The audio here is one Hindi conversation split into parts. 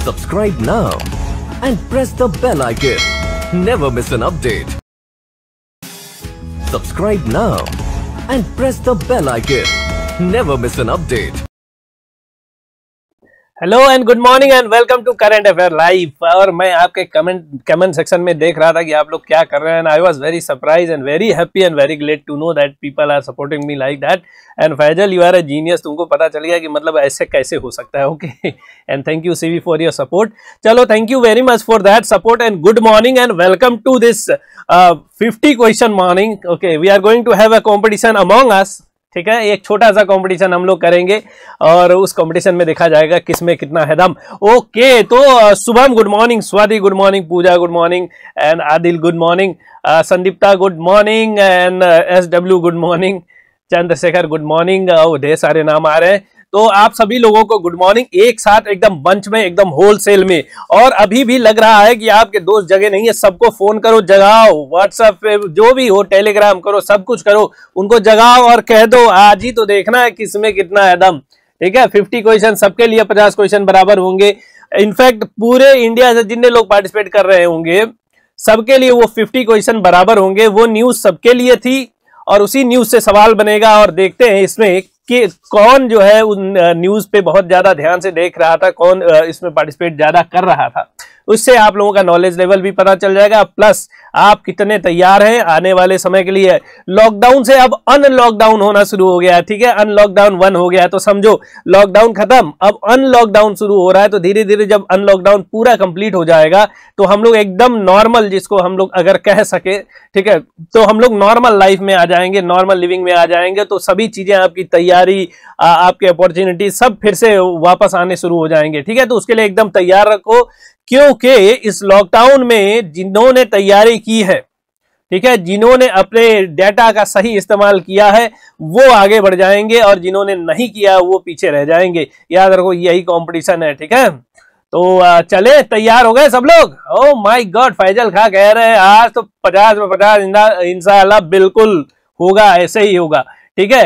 Subscribe now and press the bell icon. Never miss an update. Subscribe now and press the bell icon. Never miss an update. Hello and good morning and welcome to current affair live और मैं आपके कमेंट कमेंट सेक्शन में देख रहा था कि आप लोग क्या कर रहे हैं I was very surprise and very happy and very glad to know that people are supporting me like that and Faizal you are a genius तुमको पता चल गया कि मतलब ऐसे कैसे हो सकता है ओके एंड थैंक यू सीवी फॉर योर सपोर्ट चलो thank you very much for that support and good morning and welcome to this fifty question morning okay we are going to have a competition among us ठीक है एक छोटा सा कंपटीशन हम लोग करेंगे और उस कंपटीशन में देखा जाएगा किस में कितना है दम ओके तो Shubham good morning Swati good morning Pooja good morning and Adil good morning Sandipta good morning and S W good morning Chandrashekhar good morning और ढेर सारे नाम आ रहे हैं तो आप सभी लोगों को गुड मॉर्निंग एक साथ एकदम बंच में एकदम होलसेल में और अभी भी लग रहा है कि आपके दोस्त जगह नहीं है सबको फोन करो जगाओ व्हाट्सएप पे जो भी हो टेलीग्राम करो सब कुछ करो उनको जगाओ और कह दो आज ही तो देखना है किसमें कितना है दम ठीक है फिफ्टी क्वेश्चन सबके लिए पचास क्वेश्चन बराबर होंगे इनफैक्ट पूरे इंडिया से जितने लोग पार्टिसिपेट कर रहे होंगे सबके लिए वो फिफ्टी क्वेश्चन बराबर होंगे वो न्यूज सबके लिए थी और उसी न्यूज से सवाल बनेगा और देखते हैं इसमें कि कौन जो है उन न्यूज़ पे बहुत ज़्यादा ध्यान से देख रहा था कौन इसमें पार्टिसिपेट ज़्यादा कर रहा था उससे आप लोगों का नॉलेज लेवल भी पता चल जाएगा प्लस आप कितने तैयार हैं आने वाले समय के लिए लॉकडाउन से अब अनलॉकडाउन होना शुरू हो गया है ठीक है अनलॉकडाउन वन हो गया तो समझो लॉकडाउन खत्म अब अनलॉकडाउन शुरू हो रहा है तो धीरे धीरे जब अनलॉकडाउन पूरा कंप्लीट हो जाएगा तो हम लोग एकदम नॉर्मल जिसको हम लोग अगर कह सके ठीक है तो हम लोग नॉर्मल लाइफ में आ जाएंगे नॉर्मल लिविंग में आ जाएंगे तो सभी चीजें आपकी तैयारी आपकी अपॉर्चुनिटी सब फिर से वापस आने शुरू हो जाएंगे ठीक है तो उसके लिए एकदम तैयार रखो क्योंकि इस लॉकडाउन में जिन्होंने तैयारी की है ठीक है जिन्होंने अपने डेटा का सही इस्तेमाल किया है वो आगे बढ़ जाएंगे और जिन्होंने नहीं किया वो पीछे रह जाएंगे याद रखो यही कंपटीशन है ठीक है तो चले तैयार हो गए सब लोग ओ माय गॉड फैजल खा कह रहे हैं आज तो पचास में पचास इंशाला बिल्कुल होगा ऐसे ही होगा ठीक है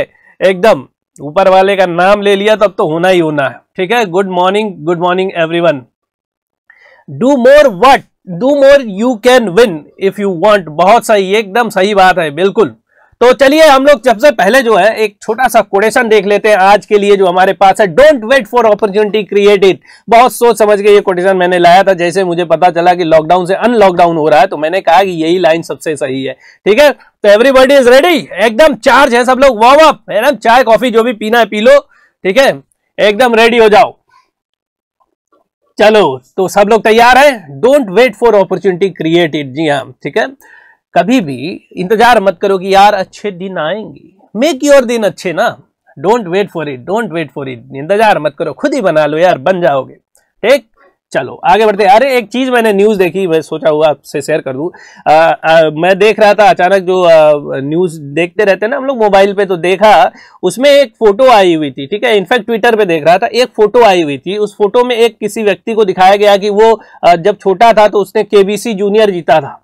एकदम ऊपर वाले का नाम ले लिया तब तो, तो होना ही होना है ठीक है good morning good morning everyone do more what do more you can win if you want बहुत सही एकदम सही बात है बिल्कुल तो चलिए हम लोग सबसे पहले जो है एक छोटा सा कोटेशन देख लेते हैं आज के लिए जो हमारे पास है don't wait for opportunity created बहुत सोच समझ के ये कोटेशन मैंने लाया था जैसे मुझे पता चला कि लॉकडाउन से अनलॉकडाउन हो रहा है तो मैंने कहा कि यही लाइन सबसे सही है ठीक है तो एवरीबॉडी इज रेडी एकदम चार्ज है सब लोग वाह वाह चाय कॉफी जो भी पीना है पी लो ठीक है एकदम रेडी हो जाओ चलो तो सब लोग तैयार हैं don't wait for opportunity created जी हाँ ठीक है कभी भी इंतजार मत करो कि यार अच्छे दिन आएंगे मेक योर दिन अच्छे ना don't wait for it don't wait for it इंतजार मत करो खुद ही बना लो यार बन जाओगे ठीक चलो आगे बढ़ते अरे एक चीज मैंने न्यूज देखी मैं सोचा हुआ आपसे शेयर कर दू मैं देख रहा था अचानक जो न्यूज देखते रहते ना हम लोग मोबाइल पे तो देखा उसमें एक फोटो आई हुई थी ठीक है इनफैक्ट ट्विटर पे देख रहा था एक फोटो आई हुई थी उस फोटो में एक किसी व्यक्ति को दिखाया गया कि वो जब छोटा था तो उसने केबीसी जूनियर जीता था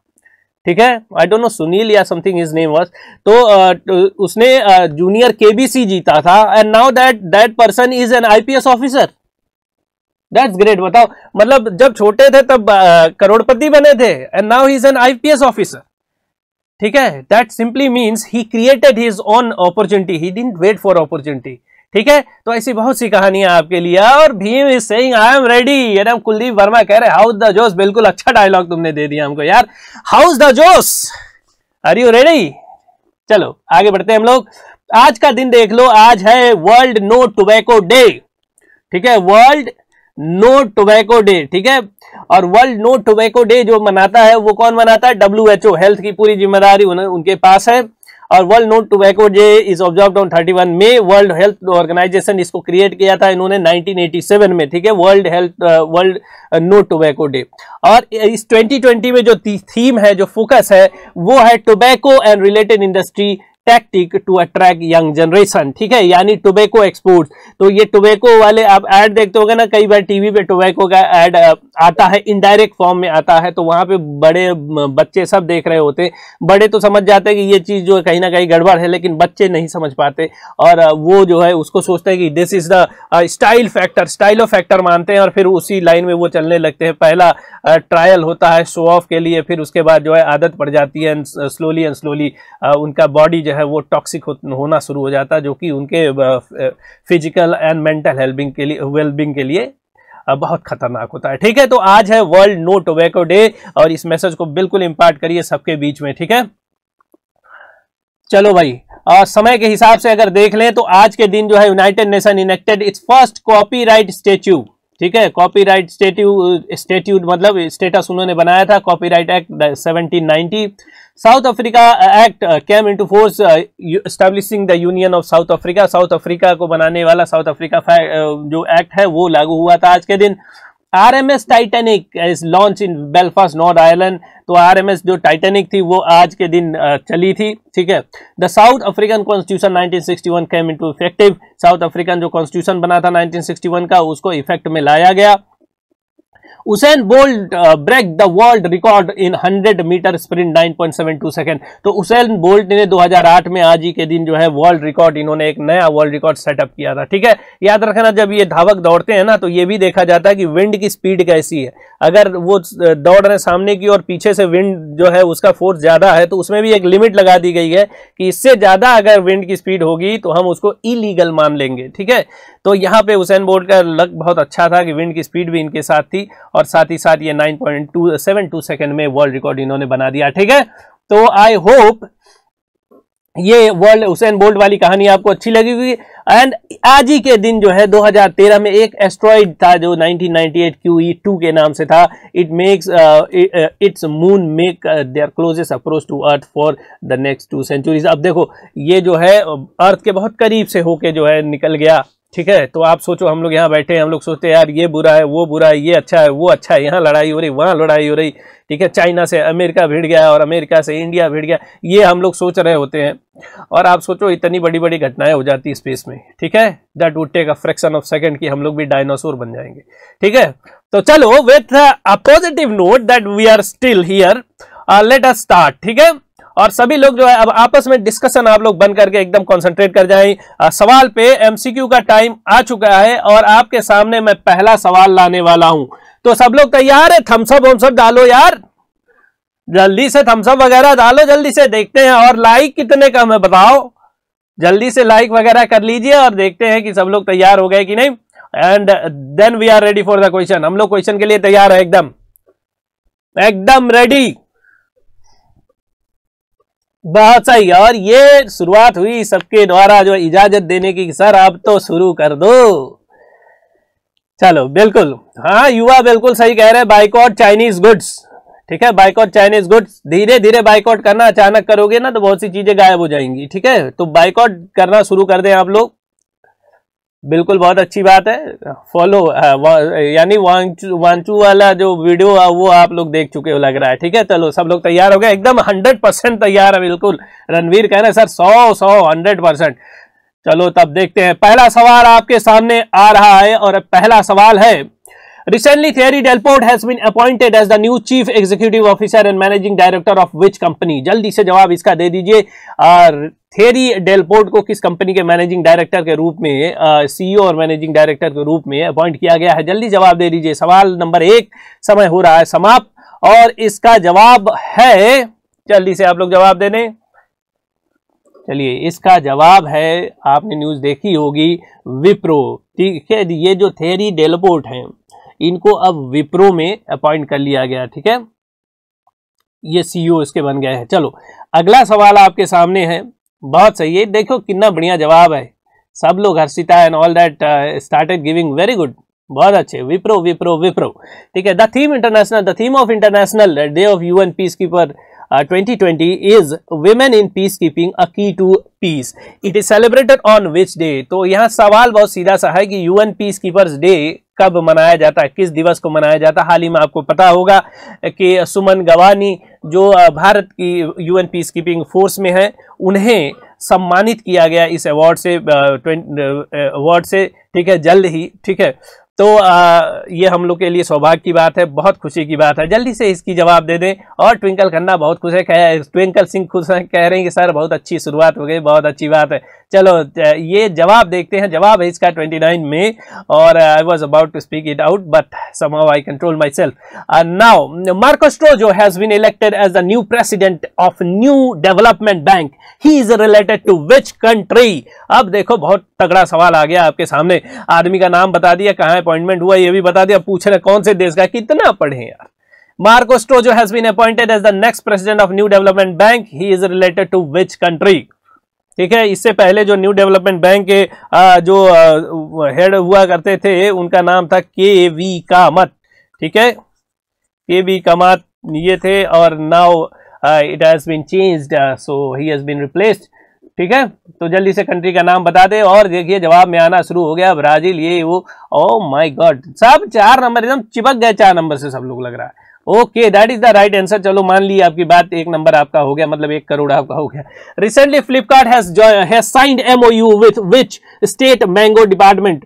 ठीक है आई डोंट नो सुनील या समथिंग इज नेम वॉज तो उसने जूनियर केबीसी जीता था and now that that person is an IPS officer that's great बताओ मतलब जब छोटे थे तब करोड़पति बने थे and now he is an IPS officer ठीक है that simply means he created his own opportunity he didn't wait for opportunity ठीक है तो ऐसी बहुत सी कहानियां आपके लिए और Bhim is saying I am ready एडम कुलदीप वर्मा कह रहे हाउस द जोश बिल्कुल अच्छा डायलॉग तुमने दे दिया हमको यार how's the josh are you ready चलो आगे बढ़ते हैं हम लोग आज का दिन देख लो आज है वर्ल्ड नो टोबैको डे ठीक है वर्ल्ड नो टोबैको डे ठीक है और वर्ल्ड नो टोबैको डे जो मनाता है वो कौन मनाता है डब्ल्यू हेल्थ की पूरी जिम्मेदारी उनके पास है और World No Tobacco Day is observe on one में वर्ल्ड हेल्थ ऑर्गेनाइजेशन इसको क्रिएट किया था इन्होंने 1987 में ठीक है World Health World No Tobacco Day और इस 2020 में जो थीम है जो फोकस है वो है tobacco and related industry tactic to attract young generation ठीक है यानी टोबैको एक्सपोर्ट तो ये टोबैको वाले आप एड देखते होगे ना कई बार टीवी पे टोबैको का एड आता है इनडायरेक्ट फॉर्म में आता है तो वहां पे बड़े बच्चे सब देख रहे होते बड़े तो समझ जाते हैं कि ये चीज जो है कहीं ना कहीं गड़बड़ है लेकिन बच्चे नहीं समझ पाते और वो जो है उसको सोचते हैं कि this is the style factor style of factor मानते हैं और फिर उसी लाइन में वो चलने लगते हैं पहला ट्रायल होता है शो ऑफ के लिए फिर उसके बाद जो है आदत पड़ जाती है स्लोली एंड स्लोली उनका बॉडी जो है है वो टॉक्सिक हो, होना शुरू हो जाता है जो कि उनके फिजिकल एंड मेंटल हेल्पिंग के लिए वेलबिंग के लिए बहुत खतरनाक होता है ठीक है तो आज है वर्ल्ड नो टोबैको डे और इस मैसेज को बिल्कुल इम्पार्ट करिए सबके बीच में ठीक है चलो भाई और समय के हिसाब से अगर देख लें तो आज के दिन जो है United Nation enacted its first copyright statue ठीक है कॉपीराइट स्टेट्यू स्टेट्यूट मतलब स्टेटस उन्होंने बनाया था copyright act 1790 South Africa act came into force establishing the Union of South Africa South Africa को बनाने वाला South Africa uh, जो एक्ट है वो लागू हुआ था आज के दिन R M S Titanic is launch in Belfast North Ireland तो आर एम एस जो टाइटेनिक थी वो आज के दिन uh, चली थी ठीक है the South African constitution nineteen sixty one came into effective South African जो कॉन्स्टिट्यूशन बना था नाइनटीन सिक्सटी वन का उसको इफेक्ट में लाया गया Usain Bolt break the world record in 100 metre sprint 9.72 second तो उसेन बोल्ट ने 2008 में आज ही के दिन जो है वर्ल्ड रिकॉर्ड इन्होंने एक नया वर्ल्ड रिकॉर्ड सेटअप किया था ठीक है याद रखना जब ये धावक दौड़ते हैं ना तो ये भी देखा जाता है कि विंड की स्पीड कैसी है अगर वो uh, दौड़ रहे सामने की और पीछे से विंड जो है उसका फोर्स ज्यादा है तो उसमें भी एक लिमिट लगा दी गई है कि इससे ज्यादा अगर विंड की स्पीड होगी तो हम उसको इलीगल मान लेंगे ठीक है तो यहाँ पे हुसैन बोल्ट का लक बहुत अच्छा था कि विंड की स्पीड भी इनके साथ थी और और साथ ही साथ ये nine point two seven two second में वर्ल्ड रिकॉर्ड इन्होंने बना दिया ठीक है तो आई होप ये वर्ल्ड हुसैन बोल्ट वाली कहानी आपको अच्छी लगी हुई एंड आज ही के दिन जो है 2013 में एक एस्ट्रॉइड था जो 1998 QE2 के नाम से था it makes its moon make their closest approach to earth for the next two centuries अब देखो ये जो है अर्थ के बहुत करीब से होके जो है निकल गया ठीक है तो आप सोचो हम लोग यहाँ बैठे हैं हम लोग सोचते हैं यार ये बुरा है वो बुरा है ये अच्छा है वो अच्छा है यहाँ लड़ाई हो रही वहाँ लड़ाई हो रही ठीक है चाइना से अमेरिका भिड़ गया और अमेरिका से इंडिया भिड़ गया ये हम लोग सोच रहे होते हैं और आप सोचो इतनी बड़ी बड़ी घटनाएं हो जाती स्पेस में ठीक है that would take a fraction of second की हम लोग भी डायनासोर बन जाएंगे ठीक है तो चलो with a positive note that we are still here let us start ठीक है और सभी लोग जो है अब आपस में डिस्कशन आप लोग बन करके एकदम कॉन्सेंट्रेट कर जाए सवाल पे एमसीक्यू का टाइम आ चुका है और आपके सामने मैं पहला सवाल लाने वाला हूं तो सब लोग तैयार है थम्सअप वम्सअप डालो यार जल्दी से थम्सअप वगैरह डालो जल्दी से देखते हैं और लाइक कितने का है बताओ जल्दी से लाइक वगैरह कर लीजिए और देखते हैं कि सब लोग तैयार हो गए कि नहीं and then we are ready for the question हम लोग क्वेश्चन के लिए तैयार है एकदम एकदम रेडी बहुत सही और ये शुरुआत हुई सबके द्वारा जो इजाजत देने की सर अब तो शुरू कर दो चलो बिल्कुल हाँ युवा बिल्कुल सही कह रहे हैं बाइकआउट चाइनीज गुड्स ठीक है बाइकआउट चाइनीज गुड्स धीरे धीरे बाइकआउट करना अचानक करोगे ना तो बहुत सी चीजें गायब हो जाएंगी ठीक है तो बाइकआउट करना शुरू कर दें आप लोग बिल्कुल बहुत अच्छी बात है फॉलो uh, यानी वांचू वाला जो वीडियो आ, वो आप लोग देख चुके हो लग रहा है ठीक है चलो सब लोग तैयार हो गए एकदम हंड्रेड परसेंट तैयार है बिल्कुल रणवीर कह रहे हैं सर सौ सौ हंड्रेड परसेंट चलो तब देखते हैं पहला सवाल आपके सामने आ रहा है और पहला सवाल है Recently, Thierry Delport has been appointed as the new chief executive officer and managing director of which company? जल्दी से जवाब इसका दे दीजिए थेरी डेलपोर्ट को किस कंपनी के मैनेजिंग डायरेक्टर के रूप में सीईओ e और मैनेजिंग डायरेक्टर के रूप में अपॉइंट किया गया है जल्दी जवाब दे दीजिए सवाल नंबर एक समय हो रहा है समाप्त और इसका जवाब है जल्दी से आप लोग जवाब दे दें चलिए इसका जवाब है आपने न्यूज देखी होगी विप्रो ठीक है ये जो थेरी डेलपोर्ट हैं इनको अब विप्रो में अपॉइंट कर लिया गया ठीक है ये सीईओ e इसके बन गए हैं चलो अगला सवाल आपके सामने है बहुत सही है देखो कितना बढ़िया जवाब है सब लोग Harshita and all that started giving very good बहुत अच्छे विप्रो विप्रो विप्रो ठीक है the theme international the theme of International Day of U N peacekeeper twenty twenty is women in peacekeeping a key to peace it is celebrated on which day तो यहाँ सवाल बहुत सीधा सा है कि यूएन पीस कीपर्स डे कब मनाया जाता है किस दिवस को मनाया जाता है हाल ही में आपको पता होगा कि सुमन गवानी जो भारत की यूएन पीस कीपिंग फोर्स में है उन्हें सम्मानित किया गया इस अवार्ड से अवार्ड से ठीक है जल्द ही ठीक है तो आ, ये हम लोग के लिए सौभाग्य की बात है बहुत खुशी की बात है जल्दी से इसकी जवाब दे दें और ट्विंकल खन्ना बहुत खुश है कह ट्विंकल सिंह खुश हैं कह रहे हैं कि सर बहुत अच्छी शुरुआत हो गई बहुत अच्छी बात है चलो ये जवाब देखते हैं जवाब है इसका 29 में और I was about to speak it out but somehow I control myself now Marcos Troyjo जो has been elected as the new president of new development Bank he is related to which country अब देखो बहुत तगड़ा सवाल आ गया आपके सामने आदमी का नाम बता दिया कहाँ अपॉइंटमेंट हुआ ये भी बता दिया पूछ रहे कौन से देश का कितना पढ़े यार मार्कोस्ट्रो जो has been appointed as the next president of new development Bank he is related to which country ठीक है इससे पहले जो न्यू डेवलपमेंट बैंक के जो हेड हुआ करते थे उनका नाम था के वी कामत ठीक है के वी कामत ये थे और now it has been changed so he has been replaced ठीक है तो जल्दी से कंट्री का नाम बता दे और देखिए जवाब में आना शुरू हो गया ब्राजील ये वो ओ माय गॉड सब चार नंबर एकदम चिपक गए चार नंबर से सब लोग लग रहा है okay that is the right answer चलो मान ली आपकी बात एक नंबर आपका हो गया मतलब एक करोड़ आपका हो गया recently Flipkart has signed you with which state mango department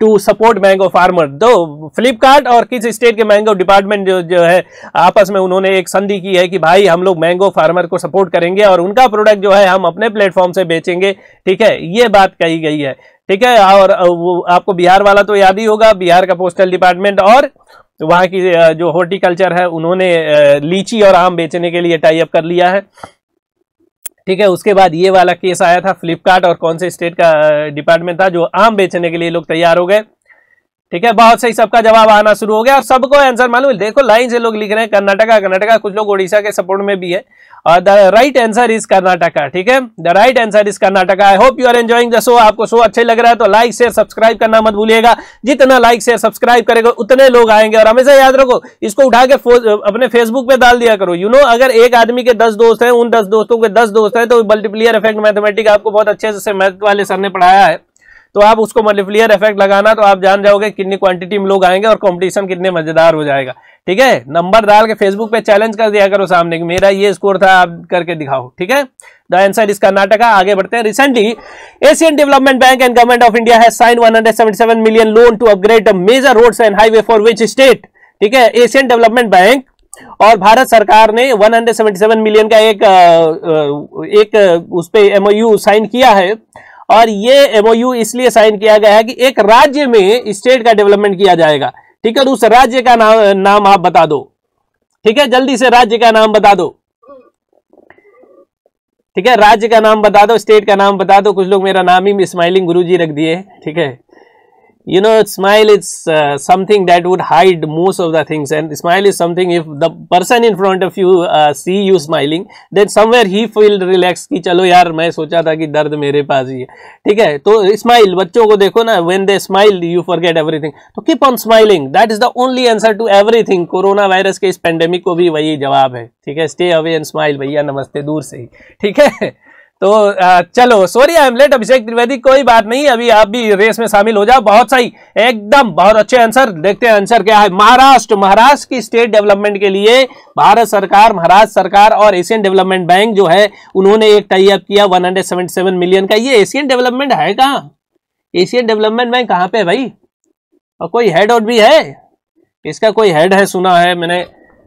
to support mango farmer दो फ्लिपकार्ट और किस स्टेट के मैंगो डिपार्टमेंट जो जो है आपस में उन्होंने एक संधि की है कि भाई हम लोग मैंगो फार्मर को सपोर्ट करेंगे और उनका प्रोडक्ट जो है हम अपने प्लेटफॉर्म से बेचेंगे ठीक है ये बात कही गई है ठीक है और वो आपको बिहार वाला तो याद ही होगा बिहार का पोस्टल डिपार्टमेंट और तो वहाँ की जो हॉर्टिकल्चर है उन्होंने लीची और आम बेचने के लिए टाइप कर लिया है ठीक है उसके बाद ये वाला केस आया था फ्लिपकार्ट और कौन से स्टेट का डिपार्टमेंट था जो आम बेचने के लिए लोग तैयार हो गए ठीक है बहुत सही सबका जवाब आना शुरू हो गया और सबको आंसर मालूम देखो लाइन से लोग लिख रहे हैं कर्नाटका कर्नाटका कुछ लोग ओडिशा के सपोर्ट में भी है और the right answer is Karnataka ठीक है the right answer is Karnataka I hope you are enjoying the show आपको शो अच्छे लग रहा है तो लाइक शेयर सब्सक्राइब करना मत भूलिएगा जितना लाइक शेयर सब्सक्राइब करेगा उतने लोग आएंगे और हमेशा याद रखो इसको उठा के अपने फेसबुक पे डाल दिया करो यू you नो know, अगर एक आदमी के दस दोस्त हैं उन दस दोस्तों के दस दोस्त हैं तो मल्टीप्लियर इफेक्ट मैथमेटिक आपको बहुत अच्छे से मैथ वाले सर ने पढ़ाया है तो आप उसको मल्टीप्लियर इफेक्ट लगाना तो आप जान जाओगे कितनी क्वांटिटी में लोग आएंगे और कंपटीशन कितने मजेदार हो जाएगा ठीक है नंबर डाल के फेसबुक पे चैलेंज कर दिया करो सामने की मेरा ये स्कोर था आप करके दिखाओ ठीक है द आंसर इज कर्नाटका आगे बढ़ते हैं recently Asian Development Bank and Government of India है sign one million loan to upgrade major road and highway for which state ठीक है एशियन डेवलपमेंट बैंक और भारत सरकार ने 177 मिलियन का एक एक उस पर एमओयू साइन किया है और ये एमओयू इसलिए साइन किया गया है कि एक राज्य में स्टेट का डेवलपमेंट किया जाएगा ठीक है उस राज्य का नाम नाम आप बता दो ठीक है जल्दी से राज्य का नाम बता दो ठीक है राज्य का नाम बता दो स्टेट का नाम बता दो कुछ लोग मेरा नाम ही स्माइलिंग गुरुजी रख दिए ठीक है you know smile is uh, something that would hide most of the things and smile is something if the person in front of you uh, see you smiling then somewhere he feel relaxed ki chalo yaar main socha tha ki dard mere paas hi hai theek hai to smile बच्चों ko dekho na when they smile you forget everything तो keep on smiling that is the only answer to everything corona virus ke is pandemic ko bhi wahi jawab hai theek hai stay away and smile bhaiya namaste dur se hi theek hai तो चलो sorry I am late Abhishek Trivedi कोई बात नहीं अभी आप भी रेस में शामिल हो जाओ बहुत सही एकदम बहुत अच्छे आंसर देखते हैं आंसर क्या है महाराष्ट्र महाराष्ट्र की स्टेट डेवलपमेंट के लिए भारत सरकार महाराष्ट्र सरकार और एशियन डेवलपमेंट बैंक जो है उन्होंने एक टाई अप किया वन मिलियन का ये एशियन डेवलपमेंट है कहाँ एशियन डेवलपमेंट बैंक कहाँ पे भाई और कोई हेड ऑड भी है इसका कोई हेड है सुना है मैंने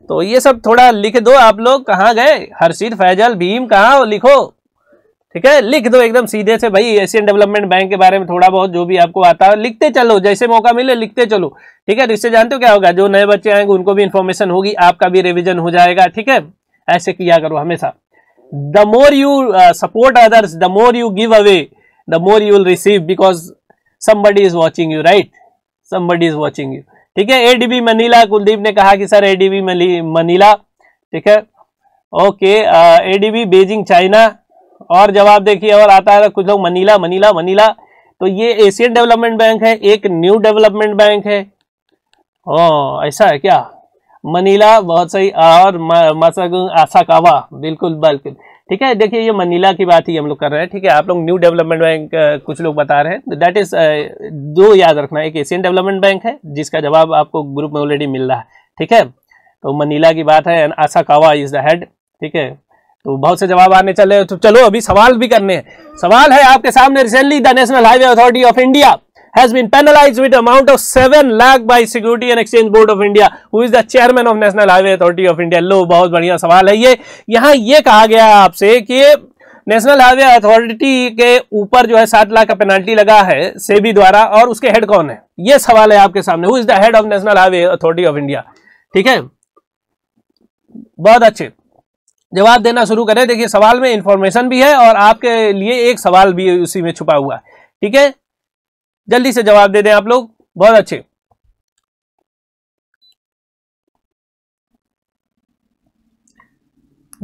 तो ये सब थोड़ा लिख दो आप लोग कहाँ गए हर्षित फैजल भीम कहाँ लिखो ठीक है लिख दो एकदम सीधे से भाई एशियन डेवलपमेंट बैंक के बारे में थोड़ा बहुत जो भी आपको आता है लिखते चलो जैसे मौका मिले लिखते चलो ठीक है तो इससे जानते हो क्या होगा जो नए बच्चे आएंगे उनको भी इन्फॉर्मेशन होगी आपका भी रिविजन हो जाएगा ठीक है ऐसे किया करो हमेशा the more you support others the more you give away the more you will receive because somebody is watching you right somebody is watching you ठीक है एडीबी मनीला कुलदीप ने कहा कि सर एडीबी मनीला ठीक है ओके एडीबी बेजिंग चाइना और जवाब देखिए और आता है कुछ लोग मनीला मनीला मनीला तो ये एशियन डेवलपमेंट बैंक है एक न्यू डेवलपमेंट बैंक है ओ ऐसा है क्या मनीला बहुत सही और मसागुंग आसाकावा बिल्कुल बिल्कुल ठीक है देखिए ये मनीला की बात ही हम लोग कर रहे हैं ठीक है आप लोग न्यू डेवलपमेंट बैंक कुछ लोग बता रहे हैं दैट इज दो याद रखना एक एशियन डेवलपमेंट बैंक है जिसका जवाब आपको ग्रुप में ऑलरेडी मिल रहा है ठीक है तो मनीला की बात है आसाकावा इज द हेड ठीक है तो बहुत से जवाब आने चले तो चलो अभी सवाल भी करने हैं सवाल है आपके सामने recently the National Highway Authority of India has been penalise with amount of seven lakh by Security and Exchange Board of India who is the chairman of National Highway Authority of India लो बहुत बढ़िया सवाल है ये यहाँ ये कहा गया है आपसे कि नेशनल हाईवे अथॉरिटी के ऊपर जो है सात लाख का पेनाल्टी लगा है सेबी द्वारा और उसके हेड कौन है ये सवाल है आपके सामने who is the head of National Highway Authority of India ठीक है बहुत अच्छे जवाब देना शुरू करें देखिए सवाल में इंफॉर्मेशन भी है और आपके लिए एक सवाल भी उसी में छुपा हुआ है ठीक है जल्दी से जवाब दे दें आप लोग बहुत अच्छे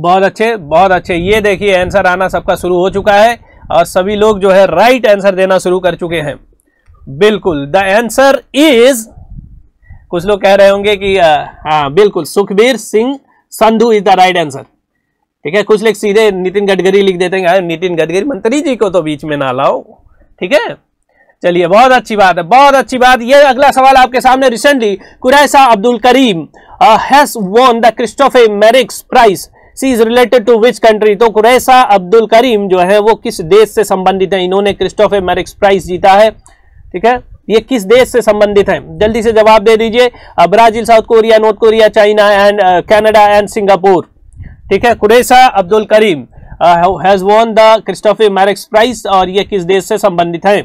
बहुत अच्छे बहुत अच्छे ये देखिए आंसर आना सबका शुरू हो चुका है और सभी लोग जो है राइट आंसर देना शुरू कर चुके हैं बिल्कुल द आंसर इज कुछ लोग कह रहे होंगे कि हाँ बिल्कुल Sukhbir Singh Sandhu is the right answer ठीक है कुछ लोग सीधे नितिन गडकरी लिख देते हैं नितिन गडकरी मंत्री जी को तो बीच में ना लाओ ठीक है चलिए बहुत अच्छी बात है बहुत अच्छी बात ये अगला सवाल आपके सामने recently Quarraisha Abdool Karim has won the Christophe Merieux prize she is related to which country तो कुरैसा अब्दुल करीम जो है वो किस देश से संबंधित है इन्होंने क्रिस्टोफे मेरिक्स प्राइस जीता है ठीक है ये किस देश से संबंधित है जल्दी से जवाब दे दीजिए Brazil South Korea North Korea China and Canada and Singapore ठीक है Quarraisha Abdool Karim has won the Christophe Merieux prize और ये किस देश से संबंधित है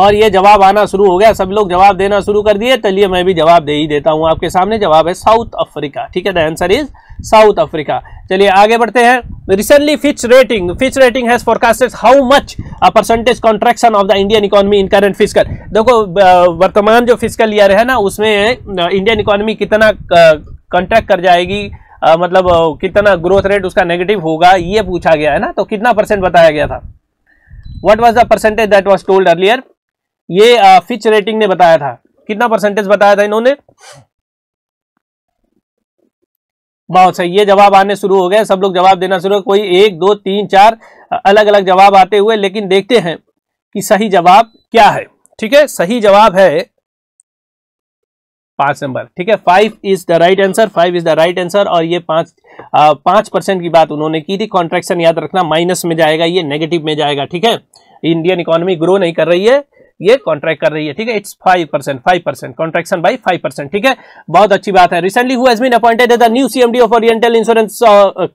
और ये जवाब आना शुरू हो गया सब लोग जवाब देना शुरू कर दिए चलिए मैं भी जवाब दे ही देता हूँ आपके सामने जवाब है साउथ अफ्रीका ठीक है the answer is South Africa चलिए आगे बढ़ते हैं recently Fitch rating Fitch rating has forecasted how much a percentage contraction of the Indian economy in current physical देखो वर्तमान जो फिजिकल ईयर है ना उसमें इंडियन इकोनॉमी कितना कॉन्ट्रैक्ट कर जाएगी आ, मतलब कितना ग्रोथ रेट उसका नेगेटिव होगा ये पूछा गया है ना तो कितना परसेंट बताया गया था what was the percentage that was told earlier ये फिच रेटिंग ने बताया था कितना परसेंटेज बताया था इन्होंने बहुत सही ये जवाब आने शुरू हो गए सब लोग जवाब देना शुरू हो कोई एक दो तीन चार अलग अलग जवाब आते हुए लेकिन देखते हैं कि सही जवाब क्या है ठीक है सही जवाब है पांच नंबर ठीक है five is the right answer five is the right answer और ये पांच पांच परसेंट की बात उन्होंने की थी कॉन्ट्रेक्शन याद रखना माइनस में जाएगा ये नेगेटिव में जाएगा ठीक है इंडियन इकोनॉमी ग्रो नहीं कर रही है ये कॉन्ट्रैक्ट कर रही है ठीक है it's five percent five percent contraction by five percent ठीक है बहुत अच्छी बात है recently who's been appointed the new CMD of Oriental Insurance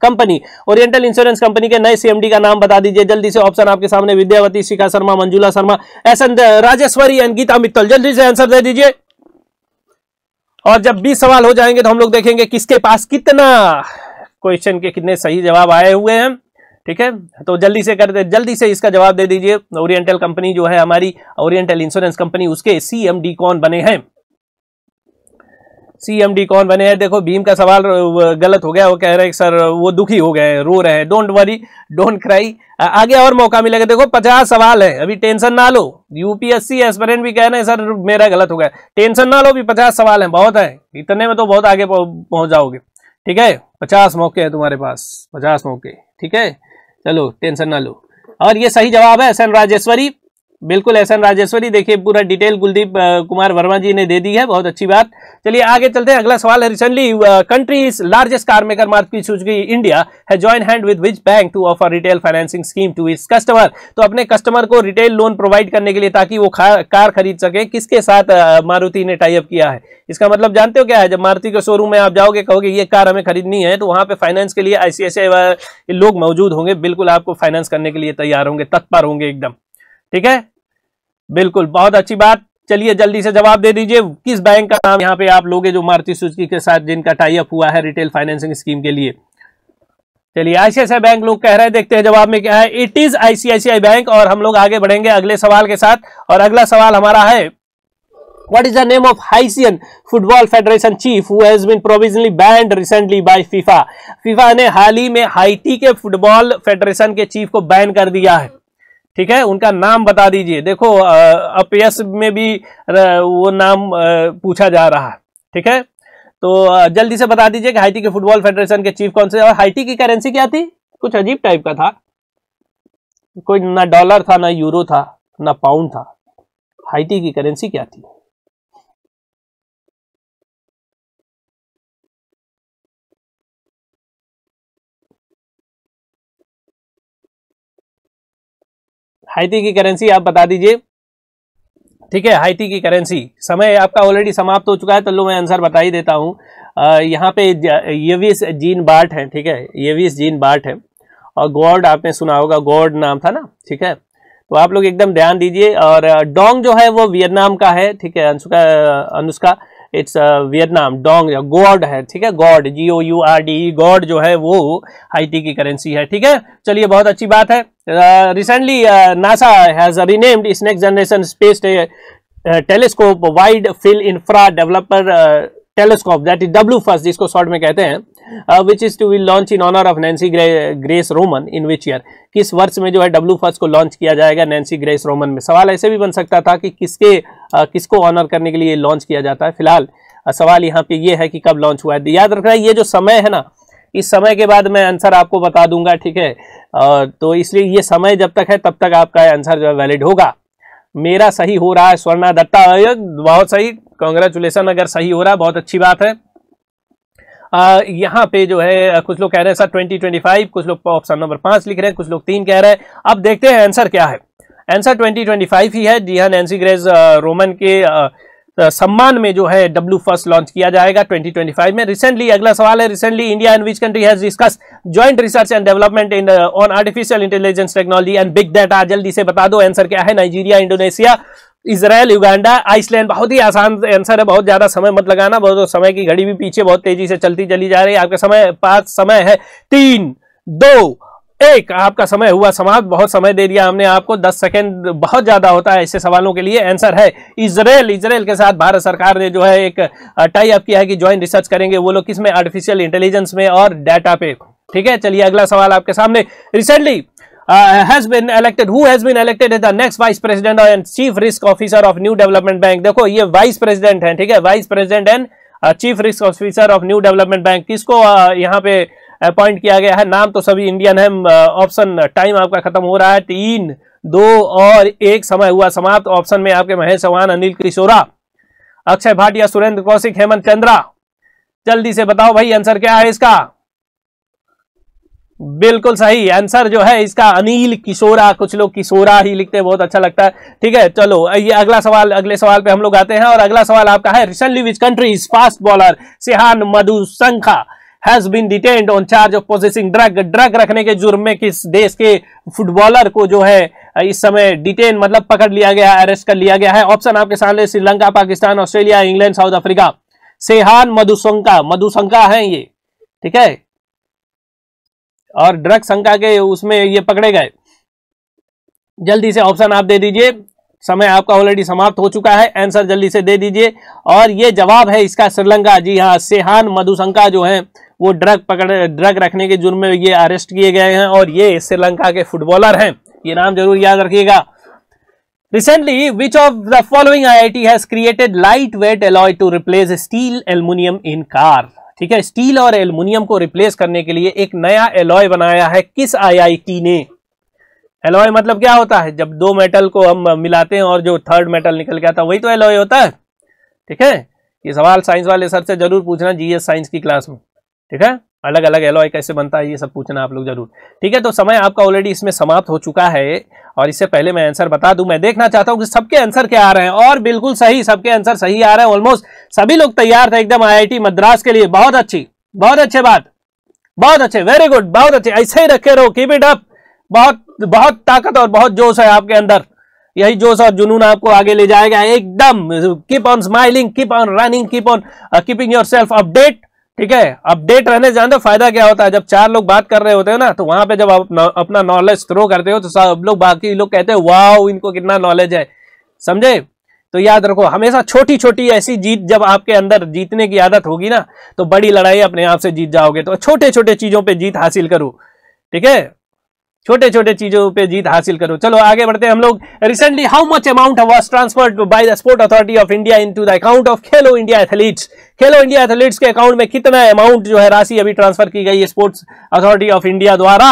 Company Oriental Insurance Company के नए सीएमडी का नाम बता दीजिए जल्दी से ऑप्शन आपके सामने Vidyavati Shikha Sharma Manjula Sharma S N Rajeshwari and Geeta Mittal जल्दी से आंसर दे दीजिए और जब बीस सवाल हो जाएंगे तो हम लोग देखेंगे किसके पास कितना क्वेश्चन के कितने सही जवाब आए हुए हैं ठीक है तो जल्दी से कर दे जल्दी से इसका जवाब दे दीजिए ओरिएंटल कंपनी जो है हमारी ओरिएंटल इंश्योरेंस कंपनी उसके सी एम डी कौन बने हैं सीएमडी कौन बने हैं देखो भीम का सवाल गलत हो गया वो कह रहे हैं सर वो दुखी हो गए हैं रो रहे हैं डोंट वरी डोंट क्राई आगे और मौका मिलेगा देखो पचास सवाल है अभी टेंशन ना लो यूपीएससी एस्पिरेंट भी कह रहे हैं सर मेरा गलत हो गया टेंशन ना लो भी पचास सवाल है बहुत है इतने में तो बहुत आगे पहुंच जाओगे ठीक है पचास मौके हैं तुम्हारे पास पचास मौके ठीक है चलो टेंशन ना लो और ये सही जवाब है सन राजेश्वरी बिल्कुल एहसन राजेश्वरी देखिए पूरा डिटेल कुलदीप कुमार वर्मा जी ने दे दी है बहुत अच्छी बात चलिए आगे चलते हैं अगला सवाल है recently country largest car maker Suzuki India है join hand with which bank to offer retail financing scheme to its customer तो अपने कस्टमर को रिटेल लोन प्रोवाइड करने के लिए ताकि वो कार खरीद सके किसके साथ मारुति ने टाइप किया है इसका मतलब जानते हो क्या है जब मारुति के शोरूम में आप जाओगे कहोगे ये कार हमें खरीदनी है तो वहां पे फाइनेंस के लिए ऐसे ऐसे लोग मौजूद होंगे बिल्कुल आपको फाइनेंस करने के लिए तैयार होंगे तत्पर होंगे एकदम ठीक है बिल्कुल बहुत अच्छी बात चलिए जल्दी से जवाब दे दीजिए किस बैंक का नाम यहाँ पे आप लोगे जो मारुति सुजुकी के साथ जिनका टाइप हुआ है रिटेल फाइनेंसिंग स्कीम के लिए चलिए आईसीआईसीआई बैंक लोग कह रहे हैं देखते हैं जवाब में क्या है इट इज आईसीआईसीआई बैंक और हम लोग आगे बढ़ेंगे अगले सवाल के साथ और अगला सवाल हमारा है what is the name of Haitian football federation chief who has been provisionally banned recently by FIFA FIFA ने हाल ही में हाइटी के फुटबॉल फेडरेशन के चीफ को बैन कर दिया है ठीक है उनका नाम बता दीजिए देखो अपयस में भी वो नाम पूछा जा रहा है ठीक है तो जल्दी से बता दीजिए कि हाइटी के फुटबॉल फेडरेशन के चीफ कौन से और हाइटी की करेंसी क्या थी कुछ अजीब टाइप का था कोई ना डॉलर था ना यूरो था ना पाउंड था हाइटी की करेंसी क्या थी हाइती की करेंसी आप बता दीजिए ठीक है हाइती की करेंसी समय आपका ऑलरेडी समाप्त हो चुका है तो लो मैं आंसर बता ही देता हूँ यहाँ पे येविस जीन बाट है ठीक है येविस जीन बाट है और गॉड आपने सुना होगा गॉड नाम था ना ठीक है तो आप लोग एकदम ध्यान दीजिए और डोंग जो है वो वियतनाम का है ठीक है Anushka Anushka it's Vietnam dong gourd है ठीक है gourd G O U R D gourd जो है वो हाइटी की करेंसी है ठीक है चलिए बहुत अच्छी बात है रिसेंटली नासा हैज रिनेम्ड इस next generation space telescope wide field infra developer telescope that is W first जिसको शॉर्ट में कहते हैं uh, which is to be launched in honor of Nancy Grace Roman in which year किस वर्ष में जो है डब्ल्यू फर्स्ट को लॉन्च किया जाएगा नैन्सी ग्रेस रोमन में सवाल ऐसे भी बन सकता था कि किसके आ, uh, किसको ऑनर करने के लिए लॉन्च किया जाता है फिलहाल uh, सवाल यहाँ पे ये है कि कब लॉन्च हुआ है याद रखना ये जो समय है ना इस समय के बाद मैं आंसर आपको बता दूंगा ठीक है uh, तो इसलिए ये समय जब तक है तब तक आपका आंसर जो है वैलिड होगा मेरा सही हो रहा है स्वर्णा दत्ता बहुत सही कॉन्ग्रेचुलेसन अगर सही हो रहा है बहुत अच्छी बात है यहाँ पे जो है कुछ लोग कह रहे हैं सर ट्वेंटी ट्वेंटी फाइव कुछ लोग ऑप्शन नंबर पांच लिख रहे हैं कुछ लोग तीन कह रहे हैं अब देखते हैं आंसर क्या है आंसर ट्वेंटी ट्वेंटी फाइव ही है जी हाँ नैन्सी ग्रेज रोमन के सम्मान में जो है डब्ल्यू फर्स्ट लॉन्च किया जाएगा 2025 में रिसेंटली अगला सवाल है recently India and which country has discuss joint research and development in on artificial intelligence technology and big data जल्दी से बता दो आंसर क्या है Nigeria Indonesia Israel Uganda Iceland बहुत ही आसान आंसर है बहुत ज़्यादा समय मत लगाना बहुत तो समय की घड़ी भी पीछे बहुत तेजी से चलती चली जा रही है आपका समय पास समय है तीन दो एक आपका समय हुआ समाप्त बहुत समय दे दिया हमने आपको दस सेकेंड बहुत ज्यादा होता है ऐसे सवालों के लिए आंसर है इसराइल इसराइल के साथ भारत सरकार ने जो है एक टाई अप किया है कि ज्वाइंट रिसर्च करेंगे वो लोग किसमें आर्टिफिशियल इंटेलिजेंस में और डाटा पे ठीक है चलिए अगला सवाल आपके सामने recently has been elected has been elected the next vice president और and chief risk officer of new development bank देखो ये वाइस प्रेसिडेंट है ठीक है vice president and chief risk officer of new development bank किसको uh, यहाँ पे uh, अपॉइंट किया गया है नाम तो सभी इंडियन है ऑप्शन टाइम आपका खत्म हो रहा है तीन दो और एक समय हुआ समाप्त ऑप्शन में आपके महेश चौहान अनिल किशोरा अक्षय भाटिया सुरेंद्र कौशिक हेमंत चंद्रा जल्दी से बताओ भाई आंसर क्या है इसका बिल्कुल सही आंसर जो है इसका अनिल किशोरा कुछ लोग किशोरा ही लिखते हैं बहुत अच्छा लगता है ठीक है चलो ये अगला सवाल अगले सवाल पे हम लोग आते हैं और अगला सवाल आपका है recently which countries fast bowler Shehan Madushanka has been detained on charge of processing drug drug रखने के जुर्म में किस देश के फुटबॉलर को जो है इस समय डिटेन मतलब पकड़ लिया गया अरेस्ट कर लिया गया है ऑप्शन आपके सामने Sri Lanka Pakistan Australia England South Africa Shehan Madushanka Madushanka है ये ठीक है और ड्रग शंका के उसमें ये पकड़े गए जल्दी से ऑप्शन आप दे दीजिए समय आपका ऑलरेडी समाप्त हो चुका है आंसर जल्दी से दे दीजिए और ये जवाब है इसका श्रीलंका जी हाँ सेहान मधुशंका जो है वो ड्रग पकड़ ड्रग रखने के जुर्म में ये अरेस्ट किए गए हैं और ये श्रीलंका के फुटबॉलर हैं ये नाम जरूर याद रखिएगा the following I I T has created light weight alloy to replace steel aluminium in car ठीक है स्टील और एल्यूमिनियम को रिप्लेस करने के लिए एक नया एलॉय बनाया है किस टी ने एलॉय मतलब क्या होता है जब दो मेटल को हम मिलाते हैं और जो थर्ड मेटल निकल के आता है वही तो एलॉय होता है ठीक है ये सवाल साइंस वाले सर से जरूर पूछना जीएस साइंस की क्लास में ठीक है अलग अलग एलॉय कैसे बनता है ये सब पूछना आप लोग जरूर ठीक है तो समय आपका ऑलरेडी इसमें समाप्त हो चुका है और इससे पहले मैं आंसर बता दूं मैं देखना चाहता हूं कि सबके आंसर क्या आ रहे हैं और बिल्कुल सही सबके आंसर सही आ रहे हैं ऑलमोस्ट सभी लोग तैयार थे एकदम आई मद्रास के लिए बहुत अच्छी बहुत अच्छे बात बहुत अच्छे वेरी गुड बहुत अच्छे ऐसे ही रखे रहो कीप इट अप बहुत बहुत ताकत और बहुत जोश है आपके अंदर यही जोश और जुनून आपको आगे ले जाएगा एकदम keep on smiling keep on running keep on keeping your self update ठीक है अपडेट रहने से जानते फायदा क्या होता है जब चार लोग बात कर रहे होते हैं ना तो वहां पे जब आप अपना नॉलेज थ्रो करते हो तो सब लोग बाकी लोग कहते हैं वाह इनको कितना नॉलेज है समझे तो याद रखो हमेशा छोटी छोटी ऐसी जीत जब आपके अंदर जीतने की आदत होगी ना तो बड़ी लड़ाई अपने आप से जीत जाओगे तो छोटे छोटे चीजों पर जीत हासिल करो ठीक है छोटे छोटे चीजों पे जीत हासिल करो चलो आगे बढ़ते हैं हम लोग recently how much amount was transfer by the sport authority of India in the account of Khelo India athletes Khelo India athletes के अकाउंट में कितना अमाउंट जो है राशि अभी ट्रांसफर की गई है स्पोर्ट्स अथॉरिटी ऑफ इंडिया द्वारा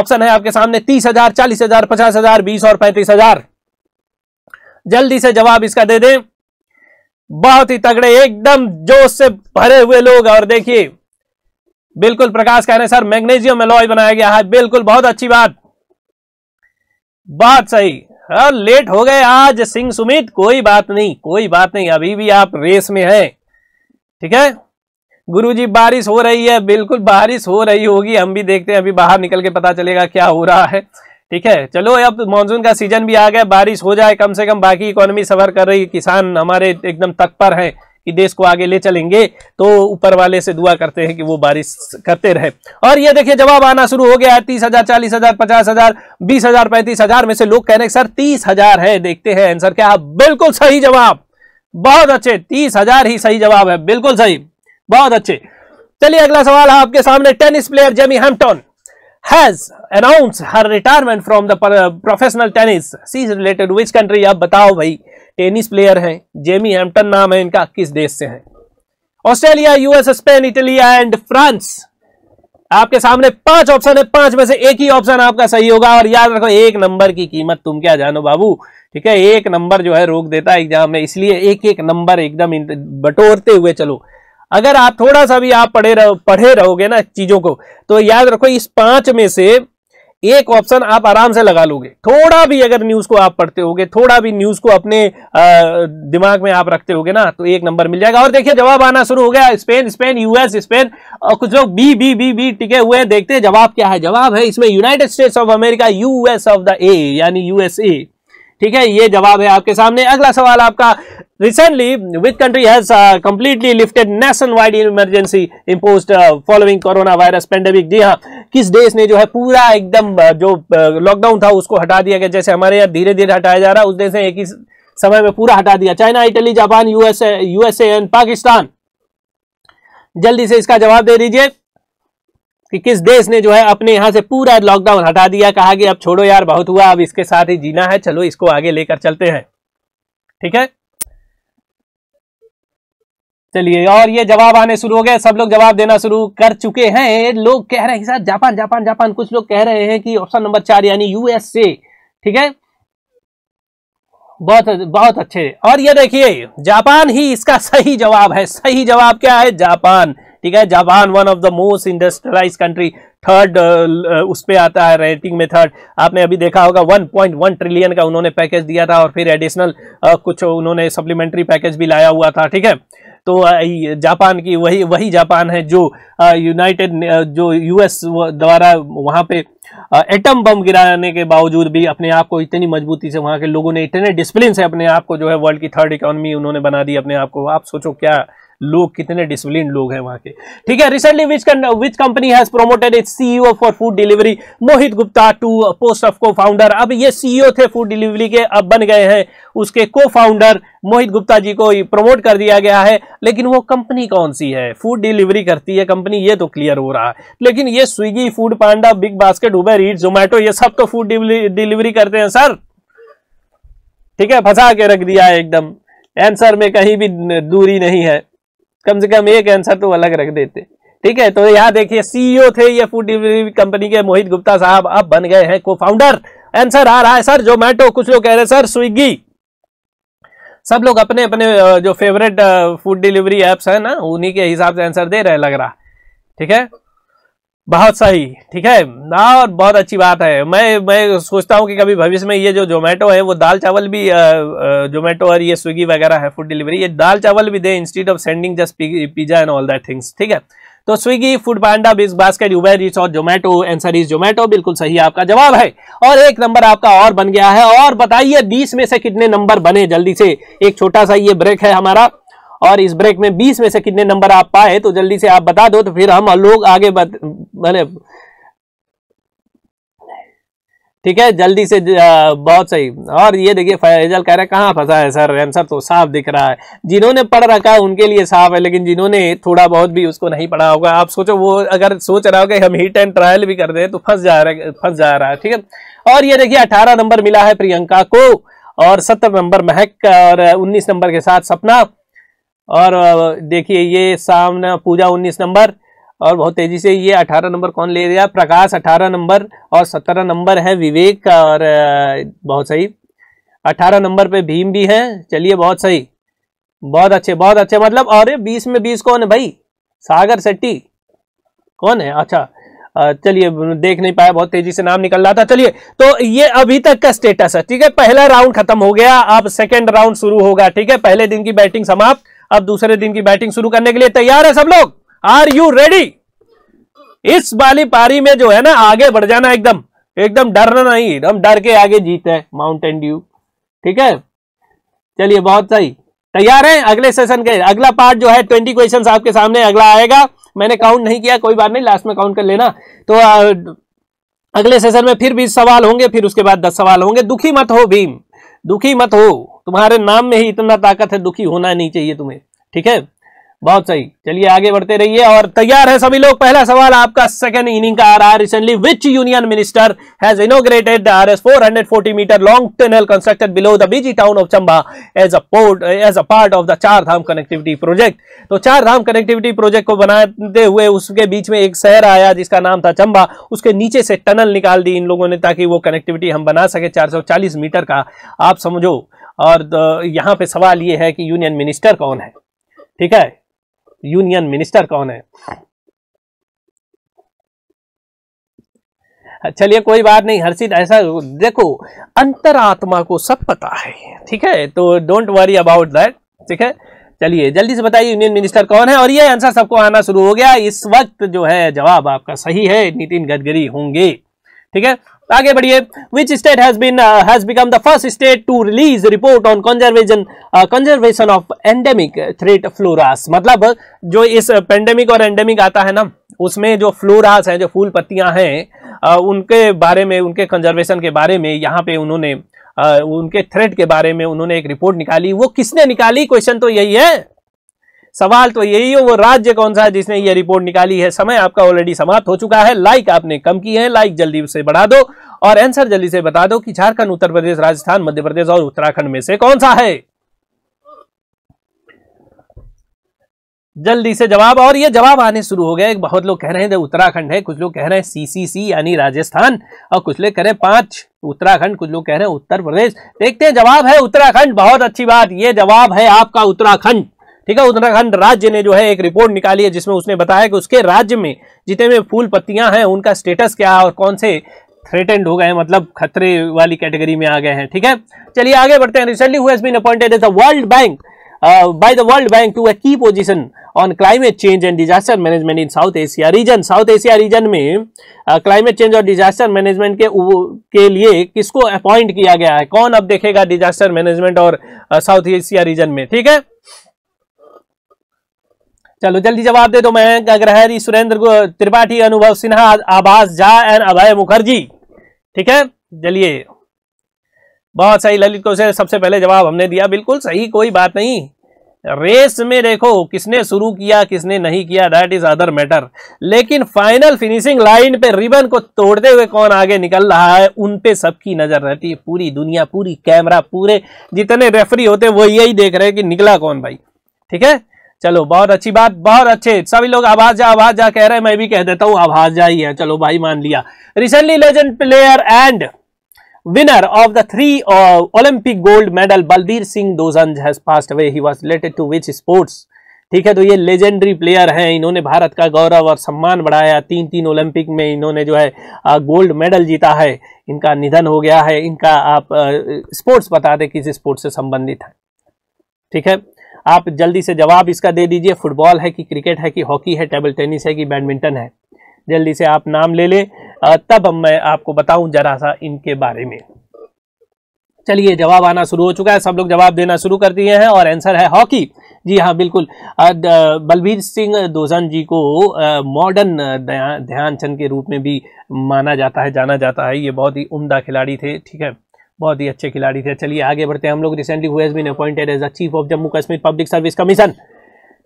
ऑप्शन है आपके सामने तीस हजार चालीस हजार पचास हजार बीस और पैंतीस हजार जल्दी से जवाब इसका दे दें बहुत ही तगड़े एकदम जोश से भरे हुए लोग और देखिए बिल्कुल प्रकाश कह रहे हैं सर मैग्नेशियम एलॉय बनाया गया है बिल्कुल बहुत अच्छी बात बात सही हाँ लेट हो गए आज सिंह सुमित कोई बात नहीं कोई बात नहीं अभी भी आप रेस में हैं ठीक है गुरुजी बारिश हो रही है बिल्कुल बारिश हो रही होगी हम भी देखते हैं अभी बाहर निकल के पता चलेगा क्या हो रहा है ठीक है चलो अब मानसून का सीजन भी आ गया बारिश हो जाए कम से कम बाकी इकोनॉमी सवर कर रही किसान हमारे एकदम तत्पर है हैं कि देश को आगे ले चलेंगे तो ऊपर वाले से दुआ करते हैं कि वो बारिश करते रहे और ये देखिए जवाब आना शुरू हो गया है तीस हजार चालीस हजार पचास हजार बीस हजार पैंतीस हजार में से लोग कह रहे हैं सर तीस हजार है देखते हैं आंसर क्या है बिल्कुल सही जवाब बहुत अच्छे तीस हजार ही सही जवाब है बिल्कुल सही बहुत अच्छे चलिए अगला सवाल है आपके सामने tennis player Jamie Hampton has announce her retirement from the professional tennis she related which country आप बताओ भाई टेनिस प्लेयर हैं जेमी हैम्पटन नाम है इनका किस देश से है Australia US Spain Italy and France आपके सामने पांच ऑप्शन है पांच में से एक ही ऑप्शन आपका सही होगा और याद रखो एक नंबर की कीमत तुम क्या जानो बाबू ठीक है एक नंबर जो है रोक देता है एग्जाम में इसलिए एक एक नंबर एकदम बटोरते हुए चलो अगर आप थोड़ा सा भी आप पढ़े रहो पढ़े रहोगे ना चीजों को तो याद रखो इस पांच में से एक ऑप्शन आप आराम से लगा लोगे थोड़ा भी अगर न्यूज को आप पढ़ते होगे थोड़ा भी न्यूज को अपने दिमाग में आप रखते होगे ना तो एक नंबर मिल जाएगा और देखिए जवाब आना शुरू हो गया स्पेन स्पेन यूएस स्पेन और कुछ लोग बी बी बी बी टिके हुए देखते हैं जवाब क्या है जवाब है इसमें United States of America US of the A यानी यूएसए ठीक है ये जवाब है आपके सामने अगला सवाल आपका recently with country has completely lifted lifted wide emergency impose following corona virus pandemic जी हाँ किस देश ने जो है पूरा एकदम uh, जो लॉकडाउन uh, था उसको हटा दिया गया जैसे हमारे यहाँ धीरे धीरे हटाया जा रहा है उस देश ने एक ही समय में पूरा हटा दिया China Italy Japan USA USA and Pakistan जल्दी से इसका जवाब दे दीजिए कि किस देश ने जो है अपने यहाँ से पूरा लॉकडाउन हटा दिया कहा कि अब छोड़ो यार बहुत हुआ अब इसके साथ ही जीना है चलो इसको आगे लेकर चलते हैं ठीक है चलिए और ये जवाब आने शुरू हो गए सब लोग जवाब देना शुरू कर चुके हैं लोग कह रहे हैं सर जापान जापान जापान कुछ लोग कह रहे हैं कि ऑप्शन नंबर चार यानी यूएसए ठीक है बहुत बहुत अच्छे और ये देखिए जापान ही इसका सही जवाब है सही जवाब क्या है जापान ठीक है Japan one of the most industrialize country third उस पर आता है रेटिंग में थर्ड आपने अभी देखा होगा 1.1 ट्रिलियन का उन्होंने पैकेज दिया था और फिर एडिशनल uh, कुछ उन्होंने सप्लीमेंट्री पैकेज भी लाया हुआ था ठीक है तो जापान की वही वही जापान है जो यूनाइटेड जो यूएस द्वारा वहाँ पे एटम बम गिराने के बावजूद भी अपने आप को इतनी मजबूती से वहाँ के लोगों ने इतने डिसिप्लिन से अपने आप को जो है वर्ल्ड की थर्ड इकोनॉमी उन्होंने बना दी अपने आप को आप सोचो क्या लोग कितने डिसिप्लिन लोग हैं वहां के ठीक है recently which which company has promoted it CEO for food delivery Mohit Gupta to post of co-founder अब ये सीईओ e थे फूड डिलीवरी के अब बन गए हैं उसके को फाउंडर मोहित गुप्ता जी को प्रमोट कर दिया गया है लेकिन वो कंपनी कौन सी है फूड डिलीवरी करती है कंपनी ये तो क्लियर हो रहा है लेकिन ये Swiggy food panda big basket Uber eat Zomato ये सब तो फूड डिलीवरी करते हैं सर ठीक है फंसा के रख दिया है एकदम आंसर में कहीं भी दूरी नहीं है कम से कम एक आंसर तो अलग रख देते ठीक है तो यहाँ देखिए सीईओ e थे ये फूड डिलीवरी कंपनी के मोहित गुप्ता साहब अब बन गए हैं को फाउंडर आंसर आ रहा है सर जोमेटो कुछ लोग कह रहे हैं सर स्विगी सब लोग अपने अपने जो फेवरेट फूड डिलीवरी एप्स है ना उन्हीं के हिसाब से आंसर दे रहे लग रहा ठीक है बहुत सही ठीक है और बहुत अच्छी बात है मैं मैं सोचता हूँ कि कभी भविष्य में ये जो जोमेटो है वो दाल चावल भी जोमेटो और ये स्विगी वगैरह है फूड डिलीवरी ये दाल चावल भी दे instead of sending just pizza and all that things ठीक है तो Swiggy food panda big basket Uber रीच और जोमेटो एंसर इज जोमेटो बिल्कुल सही आपका जवाब है और एक नंबर आपका और बन गया है और बताइए बीस में से कितने नंबर बने जल्दी से एक छोटा सा ये ब्रेक है हमारा और इस ब्रेक में बीस में से कितने नंबर आप पाए तो जल्दी से आप बता दो तो फिर हम लोग आगे मैंने मतलब, ठीक है जल्दी से बहुत सही और ये देखिए फैजल कह रहा है कहाँ फंसा है सर आंसर तो साफ दिख रहा है जिन्होंने पढ़ रखा है उनके लिए साफ है लेकिन जिन्होंने थोड़ा बहुत भी उसको नहीं पढ़ा होगा आप सोचो वो अगर सोच रहा होगा हम हिट एंड ट्रायल भी कर दें तो फंस जा रहा फंस जा रहा है ठीक है और ये देखिए अठारह नंबर मिला है प्रियंका को और सत्तर नंबर महक और उन्नीस नंबर के साथ सपना और देखिए ये सामना पूजा उन्नीस नंबर और बहुत तेजी से ये अठारह नंबर कौन ले गया प्रकाश अठारह नंबर और सत्रह नंबर है विवेक और बहुत सही अठारह नंबर पे भीम भी है चलिए बहुत सही बहुत अच्छे बहुत अच्छे मतलब और बीस में बीस कौन है भाई सागर सेट्टी कौन है अच्छा चलिए देख नहीं पाया बहुत तेजी से नाम निकल रहा था चलिए तो ये अभी तक का स्टेटस है ठीक है पहला राउंड खत्म हो गया अब सेकेंड राउंड शुरू होगा ठीक है पहले दिन की बैटिंग समाप्त अब दूसरे दिन की बैटिंग शुरू करने के लिए तैयार है सब लोग आर यू रेडी इस वाली पारी में जो है ना आगे बढ़ जाना एकदम एकदम डरना नहीं एकदम डर के आगे जीत है माउंटेन ड्यू ठीक है चलिए बहुत सही तैयार हैं अगले सेशन के अगला पार्ट जो है ट्वेंटी क्वेश्चन आपके सामने अगला आएगा मैंने काउंट नहीं किया कोई बात नहीं लास्ट में काउंट कर लेना तो अगले सेशन में फिर बीस सवाल होंगे फिर उसके बाद दस सवाल होंगे दुखी मत हो भीम दुखी मत हो तुम्हारे नाम में ही इतना ताकत है दुखी होना नहीं चाहिए तुम्हें ठीक है बहुत सही चलिए आगे बढ़ते रहिए और तैयार है सभी लोग पहला सवाल आपका सेकेंड इनिंग का आ रहा है recently which union minister has inaugurated R S four hundred forty metre long tunnel constructed below the busy town of Chamba as a port as a part of the Char Dham connectivity project तो चार धाम कनेक्टिविटी प्रोजेक्ट को बनाते हुए उसके बीच में एक शहर आया जिसका नाम था चंबा उसके नीचे से टनल निकाल दी इन लोगों ने ताकि वो कनेक्टिविटी हम बना सके चार सौ चालीस मीटर का आप समझो और यहाँ पे सवाल ये है कि यूनियन मिनिस्टर कौन है ठीक है यूनियन मिनिस्टर कौन है चलिए कोई बात नहीं हर्षित ऐसा देखो अंतरात्मा को सब पता है ठीक है तो डोंट वरी अबाउट दैट ठीक है चलिए जल्दी से बताइए यूनियन मिनिस्टर कौन है और ये आंसर सबको आना शुरू हो गया इस वक्त जो है जवाब आपका सही है नितिन गडकरी होंगे ठीक है आगे बढ़िए which state has been has become the first state to release report on conservation conservation of endemic threat floras मतलब जो इस पेंडेमिक और एंडेमिक आता है ना उसमें जो फ्लोरास हैं जो फूल पत्तियां हैं uh, उनके बारे में उनके कंजर्वेशन के बारे में यहाँ पे उन्होंने uh, उनके थ्रेट के बारे में उन्होंने एक रिपोर्ट निकाली वो किसने निकाली क्वेश्चन तो यही है सवाल तो यही हो वो राज्य कौन सा है जिसने ये रिपोर्ट निकाली है समय आपका ऑलरेडी समाप्त हो चुका है लाइक आपने कम की है लाइक जल्दी से बढ़ा दो और आंसर जल्दी से बता दो कि झारखंड उत्तर प्रदेश राजस्थान मध्य प्रदेश और उत्तराखंड में से कौन सा है जल्दी से जवाब और ये जवाब आने शुरू हो गए बहुत लोग कह रहे हैं उत्तराखंड है कुछ लोग कह रहे हैं सीसीसी यानी राजस्थान और कुछ लोग कह रहे हैं पांच उत्तराखंड कुछ लोग कह रहे हैं उत्तर प्रदेश देखते हैं जवाब है उत्तराखंड बहुत अच्छी बात ये जवाब है आपका उत्तराखंड ठीक है उत्तराखंड राज्य ने जो है एक रिपोर्ट निकाली है जिसमें उसने बताया कि उसके राज्य में जितने भी फूल पत्तियां हैं उनका स्टेटस क्या है और कौन से थ्रेटेंड हो गए मतलब खतरे वाली कैटेगरी में आ गए हैं ठीक है चलिए आगे बढ़ते हैं रिसेंटली हुए appointed as the world bank by the world bank to a की position on climate change and disaster management in South Asia region South Asia region में क्लाइमेट uh, चेंज और डिजास्टर मैनेजमेंट के के लिए किसको अपॉइंट किया गया है कौन अब देखेगा डिजास्टर मैनेजमेंट और साउथ एशिया रीजन में ठीक है चलो जल्दी जवाब दे दो मैं अग्रहरी सुरेंद्र त्रिपाठी अनुभव सिन्हा आभास झा एंड अभय मुखर्जी ठीक है चलिए बहुत सही ललित को से सबसे पहले जवाब हमने दिया बिल्कुल सही कोई बात नहीं रेस में देखो किसने शुरू किया किसने नहीं किया दैट इज अदर मैटर लेकिन फाइनल फिनिशिंग लाइन पे रिबन को तोड़ते हुए कौन आगे निकल रहा है उन पे सबकी नजर रहती है पूरी दुनिया पूरी कैमरा पूरे जितने रेफरी होते वो यही देख रहे हैं कि निकला कौन भाई ठीक है चलो बहुत अच्छी बात बहुत अच्छे सभी लोग आवाज जा आवाज जा कह रहे हैं मैं भी कह देता हूं आवाज जा ही है चलो भाई मान लिया recently legend player and winner of the three Olympic gold medal Balbir Singh Singh Dosanjh has passed away. ठीक है तो ये लेजेंडरी प्लेयर हैं इन्होंने भारत का गौरव और सम्मान बढ़ाया तीन तीन ओलंपिक में इन्होंने जो है गोल्ड मेडल जीता है इनका निधन हो गया है इनका आप स्पोर्ट्स बता दें किस स्पोर्ट्स से संबंधित है ठीक है आप जल्दी से जवाब इसका दे दीजिए फुटबॉल है कि क्रिकेट है कि हॉकी है टेबल टेनिस है कि बैडमिंटन है जल्दी से आप नाम ले लें तब मैं आपको बताऊं जरा सा इनके बारे में चलिए जवाब आना शुरू हो चुका है सब लोग जवाब देना शुरू कर दिए हैं और आंसर है हॉकी जी हाँ बिल्कुल बलबीर सिंह दोजन जी को मॉडर्न ध्यानचंद के रूप में भी माना जाता है जाना जाता है ये बहुत ही उम्दा खिलाड़ी थे ठीक है बहुत ही अच्छे खिलाड़ी थे चलिए आगे बढ़ते हैं हम लोग रिसेंटली हुए been appointed as a chief of Jammu Kashmir public service commission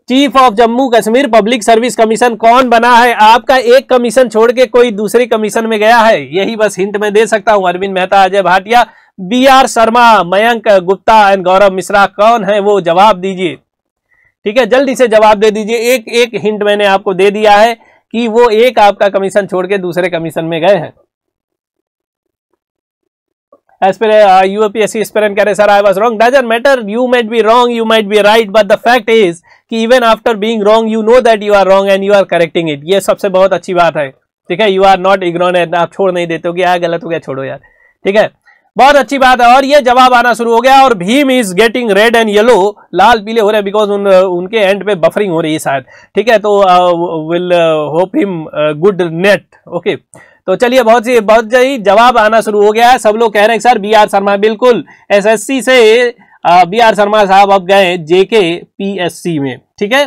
chief of Jammu Kashmir public service commission कौन बना है आपका एक कमीशन छोड़ के कोई दूसरे कमीशन में गया है यही बस हिंट में दे सकता हूं Arvind Mehta Ajay Bhatia B R Sharma Mayank Gupta and Gaurav Mishra कौन है वो जवाब दीजिए ठीक है जल्दी से जवाब दे दीजिए एक एक हिंट मैंने आपको दे दिया है कि वो एक आपका कमीशन छोड़ के दूसरे कमीशन में गए हैं as per uh, UAPSC aspirant can say sir I was wrong doesn't matter you might be wrong you might be right but the fact is कि even after being wrong you know that you are wrong and you are correcting it ये सबसे बहुत अच्छी बात है ठीक है यू आर नॉट इग्नोरेंट आप छोड़ नहीं देते हो कि यार गलत हो गया छोड़ो यार ठीक है बहुत अच्छी बात है और ये जवाब आना शुरू हो गया और Bhim is getting red and yellow लाल पीले हो रहे हैं बिकॉज उन उनके एंड पे बफरिंग हो रही है शायद ठीक है तो will hope him good net okay तो चलिए बहुत सी बहुत ही जवाब आना शुरू हो गया है सब लोग कह रहे हैं सर बी आर शर्मा बिल्कुल एसएससी से बी आर शर्मा साहब अब गए जेके पीएससी में ठीक है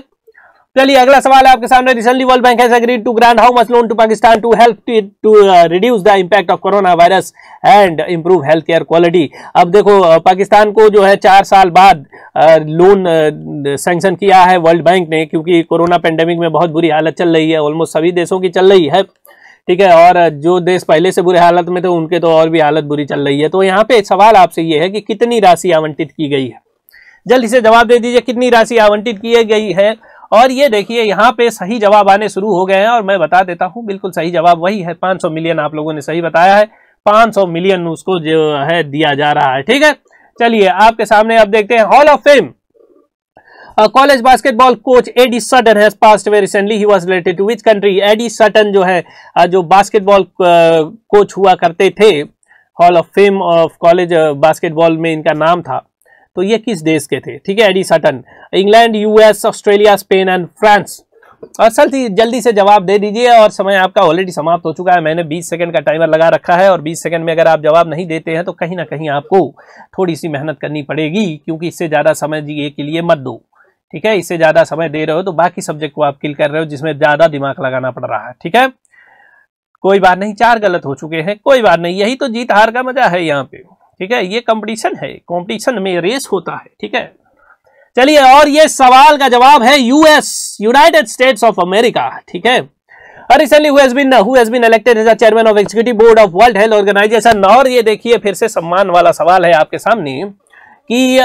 चलिए अगला सवाल है आपके सामने recently world bank agreed to grant how much loan to Pakistan to help to reduce the impact of corona virus and improve health care quality अब देखो पाकिस्तान को जो है चार साल बाद लोन सेंक्शन किया है वर्ल्ड बैंक ने क्योंकि कोरोना पेंडेमिक में बहुत बुरी हालत चल रही है ऑलमोस्ट सभी देशों की चल रही है ठीक है और जो देश पहले से बुरे हालत में थे उनके तो और भी हालत बुरी चल रही है तो यहाँ पे सवाल आपसे ये है कि कितनी राशि आवंटित की गई है जल्दी से जवाब दे दीजिए कितनी राशि आवंटित की गई है और ये देखिए यहाँ पे सही जवाब आने शुरू हो गए हैं और मैं बता देता हूँ बिल्कुल सही जवाब वही है 500 मिलियन आप लोगों ने सही बताया है 500 मिलियन उसको जो है दिया जा रहा है ठीक है चलिए आपके सामने आप देखते हैं hall of fame college basketball coach Eddie Sutton has passed away recently. He was related to which country? Eddie Sutton जो है uh, जो बास्केटबॉल कोच uh, हुआ करते थे hall of fame of college basketball में इनका नाम था तो ये किस देश के थे ठीक है Eddie Sutton England US Australia Spain and France और सर जल्दी से जवाब दे दीजिए और समय आपका ऑलरेडी समाप्त हो चुका है मैंने 20 सेकंड का टाइमर लगा रखा है और 20 सेकंड में अगर आप जवाब नहीं देते हैं तो कहीं ना कहीं आपको थोड़ी सी मेहनत करनी पड़ेगी क्योंकि इससे ज़्यादा समय जी के लिए मत दो ठीक है इससे ज्यादा समय दे रहे हो तो बाकी सब्जेक्ट को आप किल कर रहे हो जिसमें ज्यादा दिमाग लगाना पड़ रहा है ठीक है कोई बात नहीं चार गलत हो चुके हैं कोई बात नहीं यही तो जीत हार का मजा है यहाँ पे ठीक है ये कंपटीशन है कंपटीशन में रेस होता है ठीक है चलिए और ये सवाल का जवाब है US United States of America ठीक है chairman of executive board of world health organization और ये देखिए फिर से सम्मान वाला सवाल है आपके सामने कि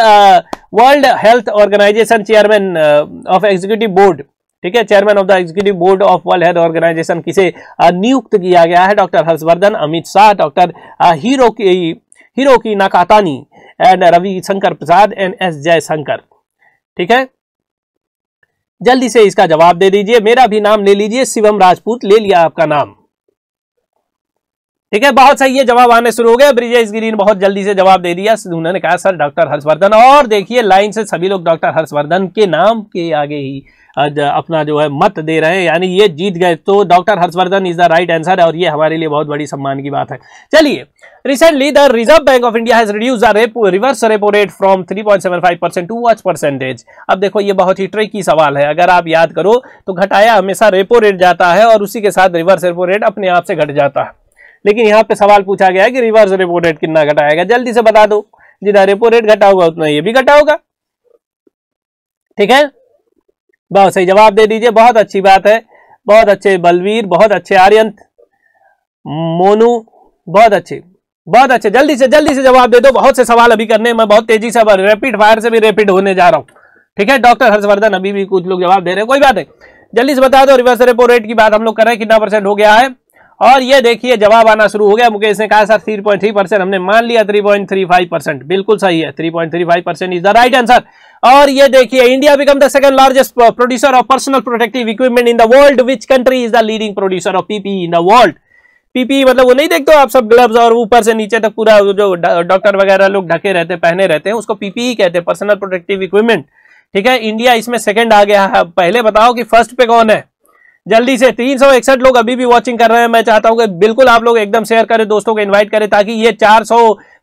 world health organization chairman of executive board ठीक है chairman of the executive board of world health organization किसे नियुक्त किया गया है doctor Harsh Vardhan Amit Shah doctor Hiroki Hiroki Nakatani and Ravi Shankar Prasad and S Jaishankar ठीक है जल्दी से इसका जवाब दे दीजिए मेरा भी नाम ले लीजिए शिवम राजपूत ले लिया आपका नाम ठीक है बहुत सही है जवाब आने शुरू हो गए ब्रिजेश गिरी ने बहुत जल्दी से जवाब दे दिया उन्होंने कहा सर डॉक्टर हर्षवर्धन और देखिए लाइन से सभी लोग डॉक्टर हर्षवर्धन के नाम के आगे ही अपना जो है मत दे रहे हैं यानी ये जीत गए तो doctor Harsh Vardhan is the right answer है और ये हमारे लिए बहुत बड़ी सम्मान की बात है चलिए recently the reserve bank of India has reduce repo reverse repo rate from 3.75 percent to which percentage अब देखो ये बहुत ही ट्रिकी सवाल है अगर आप याद करो तो घटाया हमेशा रेपो रेट जाता है और उसी के साथ रिवर्स रेपो रेट अपने आप से घट जाता है लेकिन यहाँ पे सवाल पूछा गया है कि रिवर्स रेपो रेट कितना घटाएगा जल्दी से बता दो जितना रेपो रेट घटा होगा उतना ये भी घटा होगा ठीक है बहुत सही जवाब दे दीजिए बहुत अच्छी बात है बहुत अच्छे बलवीर बहुत अच्छे आर्यंत मोनू बहुत अच्छे बहुत अच्छे जल्दी से जल्दी से जवाब दे दो बहुत से सवाल अभी करने मैं बहुत तेजी से अब रैपिड फायर से भी रैपिड होने जा रहा हूँ ठीक है डॉक्टर हर्षवर्धन अभी भी कुछ लोग जवाब दे रहे हैं कोई बात है जल्दी से बता दो रिवर्स रेपो रेट की बात हम लोग कर रहे हैं कितना परसेंट हो गया है और ये देखिए जवाब आना शुरू हो गया मुकेश ने कहा sir three point three percent हमने मान लिया three point three five percent बिल्कुल सही है three point three five percent is the right answer और ये देखिए India become the second largest producer of personal protective equipment in the world which country is the leading producer of PP in the world PP मतलब वो नहीं देखते आप सब ग्लव्स और ऊपर से नीचे तक पूरा जो डॉक्टर वगैरह लोग ढके रहते पहने रहते हैं उसको पीपीई e कहते हैं पर्सनल प्रोटेक्टिव इक्विपमेंट ठीक है इंडिया इसमें सेकंड आ गया है पहले बताओ कि फर्स्ट पे कौन है जल्दी से तीन सौ इकसठ लोग अभी भी वॉचिंग कर रहे हैं मैं चाहता हूं कि बिल्कुल आप लोग एकदम शेयर करें दोस्तों को इनवाइट करें ताकि ये चार सौ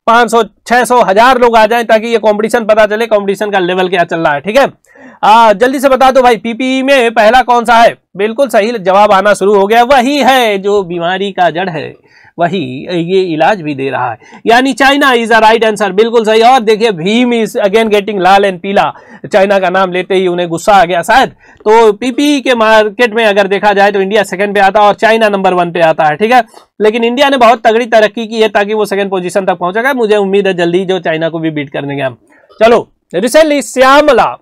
पांच सौ छह सौ हजार लोग आ जाएं ताकि ये कंपटीशन पता चले कंपटीशन का लेवल क्या चल रहा है ठीक है आ, जल्दी से बता दो भाई पीपीई e में पहला कौन सा है बिल्कुल सही जवाब आना शुरू हो गया वही है जो बीमारी का जड़ है वही ये इलाज भी दे रहा है यानी China is a right answer बिल्कुल सही और देखिए भीम इज अगेन गेटिंग लाल एंड पीला चाइना का नाम लेते ही उन्हें गुस्सा आ गया शायद तो पीपी के मार्केट में अगर देखा जाए तो इंडिया सेकंड पे आता है और चाइना नंबर वन पे आता है ठीक है लेकिन इंडिया ने बहुत तगड़ी तरक्की की है ताकि वो सेकंड पोजिशन तक पहुंचेगा मुझे उम्मीद है जल्दी जो चाइना को भी बीट करने गया हम चलो recently Shyamala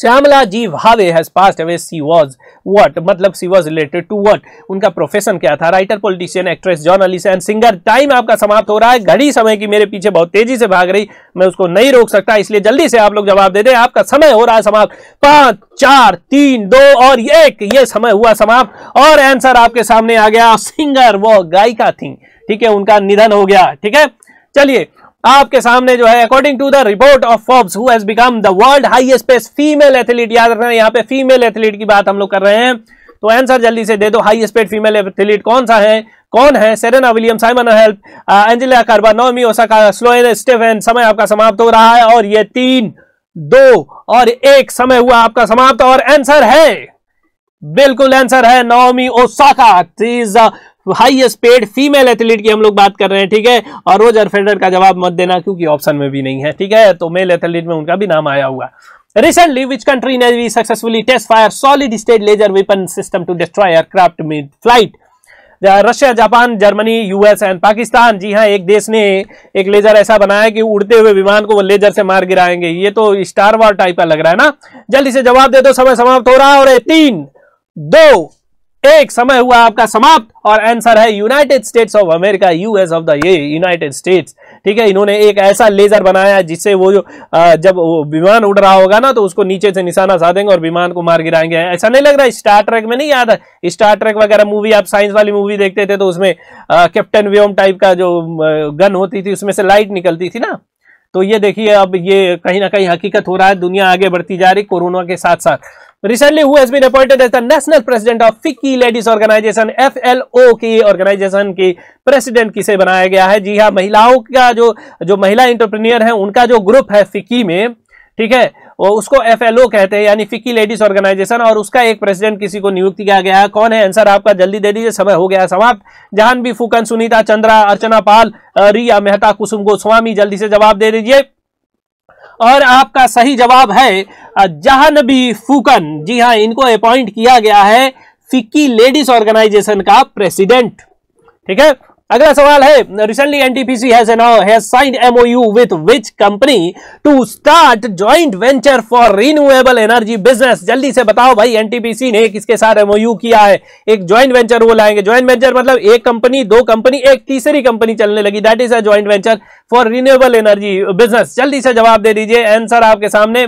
Shyamala ji Bhave has passed away she was what मतलब she was related to what उनका प्रोफेशन क्या था writer politician actress journalist and singer time आपका समाप्त हो रहा है घड़ी समय की मेरे पीछे बहुत तेजी से भाग रही मैं उसको नहीं रोक सकता इसलिए जल्दी से आप लोग जवाब दे दें आपका समय हो रहा है समाप्त पांच चार तीन दो और एक ये समय हुआ समाप्त और आंसर आपके सामने आ गया सिंगर वो गायिका थी ठीक है उनका निधन हो गया ठीक है चलिए आपके सामने जो है according to the report of Forbes who has become the world highest paid female athlete याद रखना यहाँ पे फीमेल एथलीट की बात हम लोग कर रहे हैं तो आंसर जल्दी से दे दो हाईएस्ट पेड फीमेल एथलीट कौन सा है कौन है Serena William Simona Halep Angela Kerber Naomi Osaka Sloane Stephens समय आपका समाप्त हो रहा है और ये तीन दो और एक समय हुआ आपका समाप्त और आंसर है बिल्कुल आंसर है Naomi Osaka is highest paid female athlete की हम लोग बात कर रहे हैं ठीक है और रोजर फेडर का जवाब मत देना क्योंकि ऑप्शन में भी नहीं है ठीक है तो मेल एथलीट में उनका भी नाम आया हुआ रिसेंटली विच कंट्री ने Navy successfully test fire solid state laser weapon system to destroy aircraft mid flight Russia Japan Germany US and Pakistan जी हाँ एक देश ने एक लेजर ऐसा बनाया कि उड़ते हुए विमान को वो लेजर से मार गिराएंगे ये तो स्टार वॉर टाइप का लग रहा है ना जल्दी से जवाब दे दो समय समाप्त हो रहा है और तीन दो एक समय हुआ आपका समाप्त और आंसर है United States of America US of the ये यूनाइटेड स्टेट्स ठीक है इन्होंने एक ऐसा लेजर बनाया जिससे वो जो जब वो विमान उड़ रहा होगा ना तो उसको नीचे से निशाना साधेंगे और विमान को मार गिराएंगे ऐसा नहीं लग रहा है स्टार ट्रैक में नहीं याद है स्टार ट्रैक वगैरह मूवी आप साइंस वाली मूवी देखते थे तो उसमें कैप्टन व्योम टाइप का जो गन होती थी उसमें से लाइट निकलती थी ना तो ये देखिए अब ये कहीं ना कहीं हकीकत हो रहा है दुनिया आगे बढ़ती जा रही कोरोना के साथ साथ recently who been appointed as the national president of FICCI ladies organization F L O की ऑर्गेनाइजेशन की प्रेसिडेंट किसे बनाया गया है जी हाँ महिलाओं का जो जो महिला इंटरप्रीनियर है उनका जो ग्रुप है फिक्की में ठीक है वो उसको एफ कहते हैं यानी फिक्की लेडीज ऑर्गेनाइजेशन और उसका एक प्रेसिडेंट किसी को नियुक्त किया गया है कौन है आंसर आपका जल्दी दे दीजिए समय हो गया समाप्त जहानवी फूकन सुनीता चंद्रा अर्चना पाल रिया मेहता कुसुम गोस्वामी जल्दी से जवाब दे दीजिए और आपका सही जवाब है जहानबी फूकन जी हाँ इनको अपॉइंट किया गया है फिक्की लेडीज ऑर्गेनाइजेशन का प्रेसिडेंट ठीक है अगला सवाल है recently NTPC has has signed MoU with which company to start joint venture for renewable energy business जल्दी से बताओ भाई एनटीपीसी ने किसके साथ एमओयू किया है एक ज्वाइंट वेंचर वो लाएंगे ज्वाइंट वेंचर मतलब एक कंपनी दो कंपनी एक तीसरी कंपनी चलने लगी that is a joint venture for renewable energy business जल्दी से जवाब दे दीजिए आंसर आपके सामने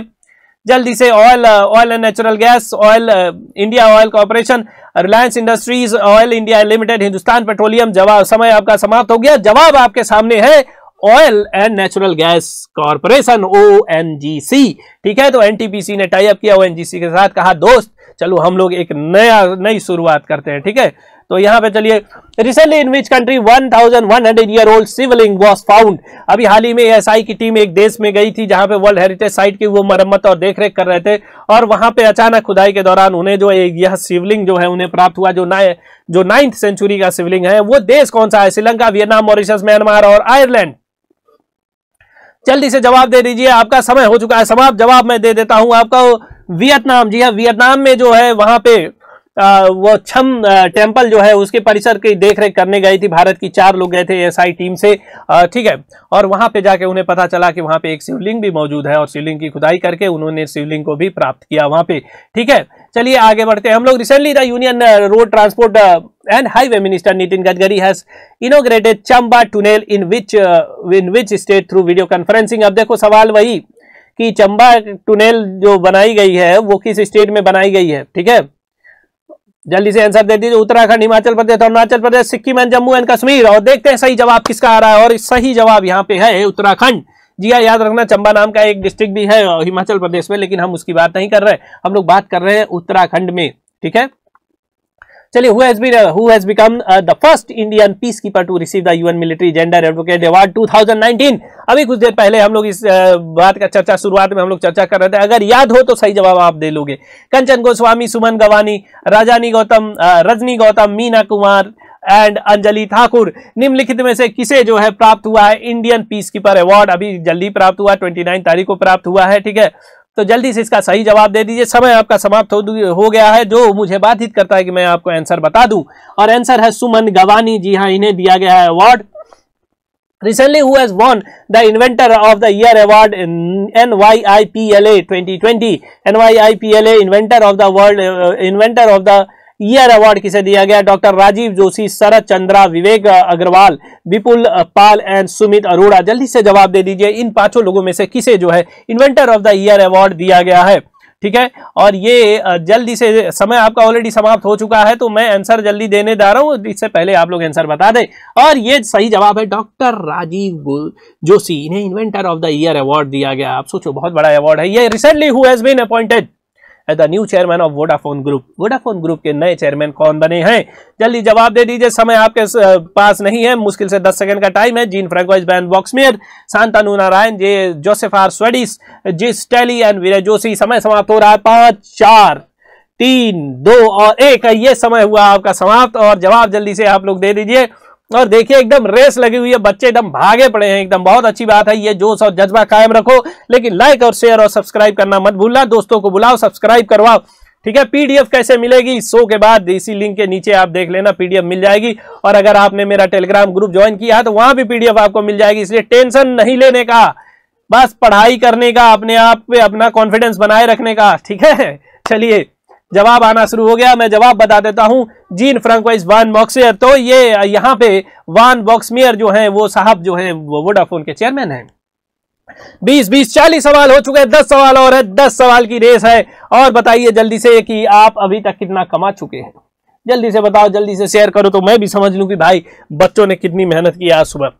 जल्दी से oil oil and natural gas oil India oil corporation Reliance industries oil India limited Hindustan petroleum जवाब समय आपका समाप्त हो गया जवाब आपके सामने है oil and natural gas corporation ओ ठीक है तो एनटीपीसी ने टाइप किया ओ के साथ कहा दोस्त चलो हम लोग एक नया नई शुरुआत करते हैं ठीक है तो यहाँ पे चलिए recently in which country 1100 year old Shivling was found अभी हाल ही में एसआई की टीम एक देश में गई थी जहां पे वर्ल्ड हेरिटेज साइट की वो मरम्मत और देखरेख कर रहे थे और वहां पे अचानक खुदाई के दौरान उन्हें जो यह शिवलिंग जो है उन्हें प्राप्त हुआ जो नाए जो नाइन्थ सेंचुरी का शिवलिंग है वो देश कौन सा है श्रीलंका वियतनाम मॉरिशस म्यांमार और आयरलैंड जल्दी से जवाब दे दीजिए आपका समय हो चुका है समाप्त जवाब मैं दे देता हूं आपका वियतनाम जी हाँ वियतनाम में जो है वहां पे वो छम टेम्पल जो है उसके परिसर की देख रेख करने गई थी भारत की चार लोग गए थे एसआई टीम से ठीक है और वहां पे जाके उन्हें पता चला कि वहां पे एक शिवलिंग भी मौजूद है और शिवलिंग की खुदाई करके उन्होंने शिवलिंग को भी प्राप्त किया वहां पे ठीक है चलिए आगे बढ़ते हैं हम लोग recently the union road transport and highway minister Nitin Gadkari has inaugurated Chamba tunnel in which in which state through video conferencing अब देखो सवाल वही कि चंबा टुनेल जो बनाई गई है वो किस स्टेट में बनाई गई है ठीक है जल्दी से आंसर दे दीजिए उत्तराखंड हिमाचल प्रदेश अरुणाचल प्रदेश सिक्किम एंड जम्मू एंड कश्मीर और देखते हैं सही जवाब किसका आ रहा है और सही जवाब यहाँ पे है उत्तराखंड जी हाँ याद रखना चंबा नाम का एक डिस्ट्रिक्ट भी है हिमाचल प्रदेश में लेकिन हम उसकी बात नहीं कर रहे हम लोग बात कर रहे हैं उत्तराखंड में ठीक है चलिए who be who's become the first Indian peacekeeper to receive the UN military gender advocate award 2019 अभी कुछ देर पहले हम लोग इस uh, बात का चर्चा शुरुआत में हम लोग चर्चा कर रहे थे अगर याद हो तो सही जवाब आप दे लोगे कंचन गोस्वामी सुमन गवानी राजानी गौतम uh, रजनी गौतम मीना कुमार एंड अंजलि ठाकुर निम्नलिखित में से किसे जो है प्राप्त हुआ है इंडियन पीस कीपर अवार्ड अभी जल्दी प्राप्त हुआ ट्वेंटी तारीख को प्राप्त हुआ है ठीक है तो जल्दी से इसका सही जवाब दे दीजिए समय आपका समाप्त हो, गया है जो मुझे बातचीत करता है कि मैं आपको आंसर बता दूं और आंसर है सुमन गवानी जी हाँ इन्हें दिया गया है award recently who has won the inventor of the year award N Y I P L A twenty twenty N Y I P L A inventor of the world inventor of the year award किसे दिया गया डॉक्टर राजीव जोशी शरद चंद्रा विवेक अग्रवाल विपुल पाल एंड सुमित अरोड़ा जल्दी से जवाब दे दीजिए इन पांचों लोगों में से किसे जो है inventor of the year award दिया गया है ठीक है और ये जल्दी से समय आपका ऑलरेडी समाप्त हो चुका है तो मैं आंसर जल्दी देने जा रहा हूं इससे पहले आप लोग आंसर बता दें और ये सही जवाब है डॉक्टर राजीव जोशी इन्हें inventor of the year award दिया गया आप सोचो बहुत बड़ा अवार्ड है ये recently who's been appointed as the new chairman of Vodafone group Vodafone group के नए चेयरमैन कौन बने हैं जल्दी जवाब दे दीजिए समय आपके पास नहीं है मुश्किल से दस सेकंड का टाइम है Jean Francois van Boxmeer Shantanu Narayen J Joseph R स्वेडिस G Staley and Vijay Joshi समय समाप्त हो रहा है पांच चार तीन दो और एक ये समय हुआ आपका समाप्त और जवाब जल्दी से आप लोग दे दीजिए और देखिए एकदम रेस लगी हुई है बच्चे एकदम भागे पड़े हैं एकदम बहुत अच्छी बात है ये जोश और जज्बा कायम रखो लेकिन लाइक और शेयर और सब्सक्राइब करना मत भूलना दोस्तों को बुलाओ सब्सक्राइब करवाओ ठीक है पीडीएफ कैसे मिलेगी शो के बाद इसी लिंक के नीचे आप देख लेना पीडीएफ मिल जाएगी और अगर आपने मेरा टेलीग्राम ग्रुप ज्वाइन किया है तो वहां भी पीडीएफ आपको मिल जाएगी इसलिए टेंशन नहीं लेने का बस पढ़ाई करने का अपने आप पे अपना कॉन्फिडेंस बनाए रखने का ठीक है चलिए जवाब आना शुरू हो गया मैं जवाब बता देता हूं जीन फ्रांकोइस वान बॉक्सियर तो ये यहाँ पे वान बॉक्समियर जो है वो साहब जो है वो वोडाफोन के चेयरमैन हैं बीस बीस चालीस सवाल हो चुके हैं दस सवाल और है दस सवाल की रेस है और बताइए जल्दी से कि आप अभी तक कितना कमा चुके हैं जल्दी से बताओ जल्दी से शेयर करो तो मैं भी समझ लूं कि भाई बच्चों ने कितनी मेहनत की आज सुबह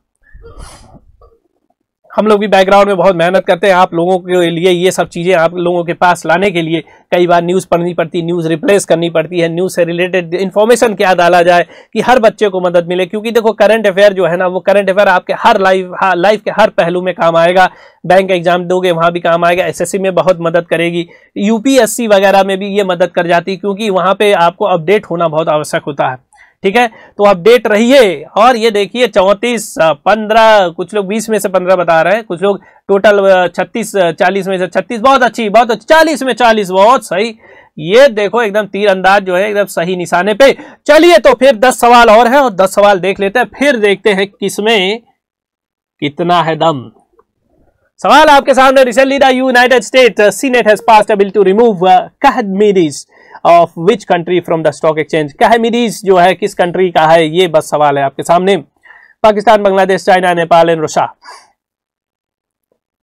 हम लोग भी बैकग्राउंड में बहुत मेहनत करते हैं आप लोगों के लिए ये सब चीज़ें आप लोगों के पास लाने के लिए कई बार न्यूज़ पढ़नी पड़ती न्यूज़ रिप्लेस करनी पड़ती है न्यूज़ से रिलेटेड इन्फॉर्मेशन क्या डाला जाए कि हर बच्चे को मदद मिले क्योंकि देखो करंट अफेयर जो है ना वो करंट अफेयर आपके हर लाइफ हाँ, लाइफ के हर पहलू में काम आएगा बैंक एग्जाम दोगे वहाँ भी काम आएगा एस में बहुत मदद करेगी यू वगैरह में भी ये मदद कर जाती क्योंकि वहाँ पर आपको अपडेट होना बहुत आवश्यक होता है ठीक है तो अपडेट रहिए और ये देखिए चौंतीस पंद्रह कुछ लोग बीस में से पंद्रह बता रहे हैं कुछ लोग टोटल छत्तीस चालीस में से छत्तीस बहुत अच्छी बहुत अच्छी चालीस में चालीस बहुत सही ये देखो एकदम तीर अंदाज जो है एकदम सही निशाने पे चलिए तो फिर दस सवाल और हैं और दस सवाल देख लेते हैं फिर देखते हैं किसमें कितना है दम सवाल आपके सामने recently the United State Senate has passed a bill to remove कहद of which country from the stock exchange कहमीरीज जो है किस कंट्री का है ये बस सवाल है आपके सामने Pakistan Bangladesh China Nepal and Russia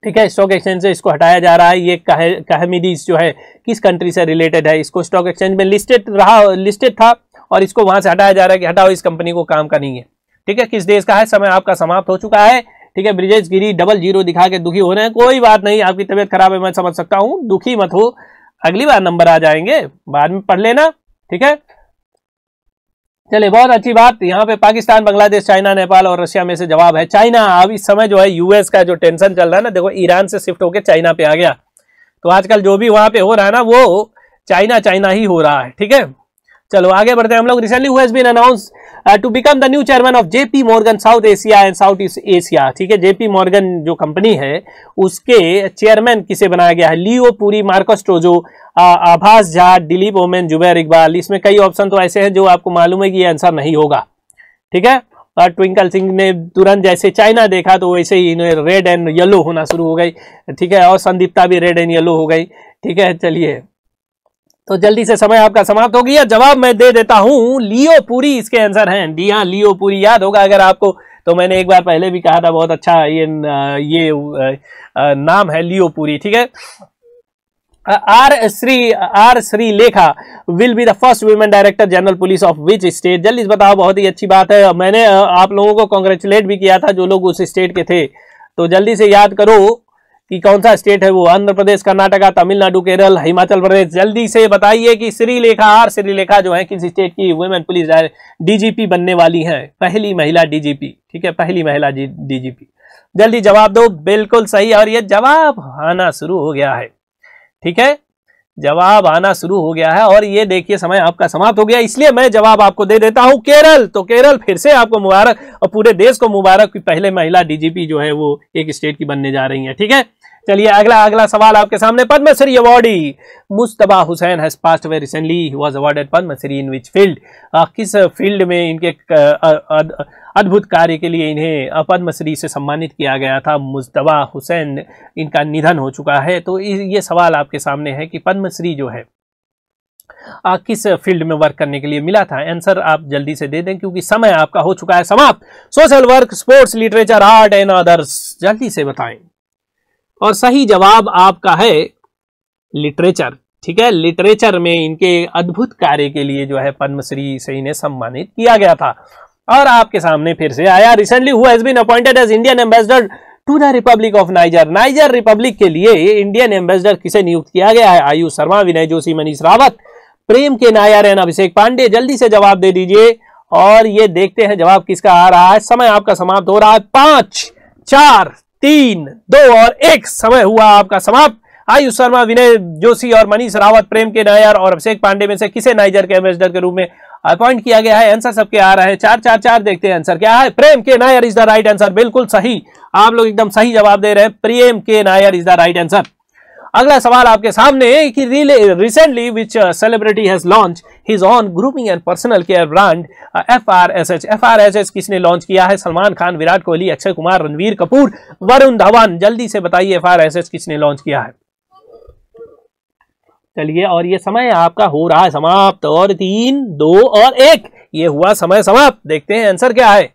ठीक है स्टॉक एक्सचेंज से इसको हटाया जा रहा है ये कह कहमीरीज जो है किस कंट्री से रिलेटेड है इसको स्टॉक एक्सचेंज में लिस्टेड रहा लिस्टेड था और इसको वहां से हटाया जा रहा है कि हटाओ इस कंपनी को काम का नहीं है ठीक है किस देश का है समय आपका समाप्त हो चुका है ठीक है ब्रिजेश गिरी डबल जीरो दिखा के दुखी हो रहे हैं कोई बात नहीं आपकी तबियत खराब है मैं समझ सकता हूँ दुखी मत हो अगली बार नंबर आ जाएंगे बाद में पढ़ लेना ठीक है चलिए बहुत अच्छी बात यहाँ पे पाकिस्तान बांग्लादेश चाइना नेपाल और रशिया में से जवाब है चाइना अब इस समय जो है यूएस का जो टेंशन चल रहा है ना देखो ईरान से शिफ्ट होकर चाइना पे आ गया तो आजकल जो भी वहां पे हो रहा है ना वो चाइना चाइना ही हो रहा है ठीक है चलो आगे बढ़ते हैं हम लोग recently who's been announce to become the new chairman of JP Morgan South Asia and South East Asia ठीक है जेपी मॉर्गन जो कंपनी है उसके चेयरमैन किसे बनाया गया है लियो पूरी मार्कस आभास झा दिलीप ओमेन जुबैर इकबाल इसमें कई ऑप्शन तो ऐसे हैं जो आपको मालूम है कि ये आंसर नहीं होगा ठीक है और ट्विंकल सिंह ने तुरंत जैसे चाइना देखा तो वैसे ही इन्हें रेड एंड येलो होना शुरू हो गई ठीक है और संदीप्ता भी रेड एंड येलो हो गई ठीक है चलिए तो जल्दी से समय आपका समाप्त हो गया जवाब मैं दे देता हूं लियो पूरी इसके आंसर हैं जी हाँ लियो पूरी याद होगा अगर आपको तो मैंने एक बार पहले भी कहा था बहुत अच्छा ये ये नाम है लियो पूरी ठीक है are Shri R Sreelekha will be the first women director general police of which state जल्दी बताओ बहुत ही अच्छी बात है मैंने आप लोगों को कॉन्ग्रेचुलेट भी किया था जो लोग उस स्टेट के थे तो जल्दी से याद करो कि कौन सा स्टेट है वो आंध्र प्रदेश कर्नाटका तमिलनाडु केरल हिमाचल प्रदेश जल्दी से बताइए कि श्रीलेखा आर श्रीलेखा जो है किस स्टेट की वुमेन पुलिस डीजीपी बनने वाली है पहली महिला डीजीपी ठीक है पहली महिला डीजीपी जल्दी जवाब दो बिल्कुल सही और ये जवाब आना शुरू हो गया है ठीक है जवाब आना शुरू हो गया है और ये देखिए समय आपका समाप्त हो गया इसलिए मैं जवाब आपको दे देता हूं केरल तो केरल फिर से आपको मुबारक और पूरे देश को मुबारक कि पहले महिला डीजीपी जो है वो एक स्टेट की बनने जा रही है ठीक है चलिए अगला अगला सवाल आपके सामने Padmashri awardee Mustaba Hussain has passed away recently he was awarded Padmashri in which field किस फील्ड में इनके अद्भुत कार्य के लिए इन्हें पद्मश्री से सम्मानित किया गया था मुस्तबा हुसैन इनका निधन हो चुका है तो ये सवाल आपके सामने है कि पद्मश्री जो है आ, किस फील्ड में वर्क करने के लिए मिला था आंसर आप जल्दी से दे दें क्योंकि समय आपका हो चुका है समाप्त social work sports literature art and others जल्दी से बताएं और सही जवाब आपका है लिटरेचर ठीक है लिटरेचर में इनके अद्भुत कार्य के लिए जो है पद्मश्री से इन्हें सम्मानित किया गया था और आपके सामने फिर से आया recently who has been appointed as Indian ambassador to the Republic of Niger Niger Republic के लिए इंडियन एम्बेसडर किसे नियुक्त किया गया है आयुष शर्मा विनय जोशी मनीष रावत प्रेम के नायर एन अभिषेक पांडे जल्दी से जवाब दे दीजिए और ये देखते हैं जवाब किसका आ रहा है समय आपका समाप्त हो रहा है पांच चार तीन दो और एक समय हुआ आपका समाप्त आयुष शर्मा विनय जोशी और मनीष रावत प्रेम के नायर और अभिषेक पांडे में से किसे नाइजर के एम्बेसडर के रूप में अपॉइंट किया गया है आंसर सबके आ रहे हैं चार चार चार देखते हैं आंसर क्या है Prem K Nair is the right answer बिल्कुल सही आप लोग एकदम सही जवाब दे रहे हैं Prem K Nair is the right answer अगला सवाल आपके सामने है कि recently which celebrity has launch his own grooming and personal care brand F R S H F R S H किसने लॉन्च किया है सलमान खान विराट कोहली अक्षय कुमार रणवीर कपूर वरुण धवन जल्दी से बताइए एफ आर एस एच किसने लॉन्च किया है चलिए और ये समय आपका हो रहा है समाप्त और तीन दो और एक ये हुआ समय समाप्त देखते हैं आंसर क्या है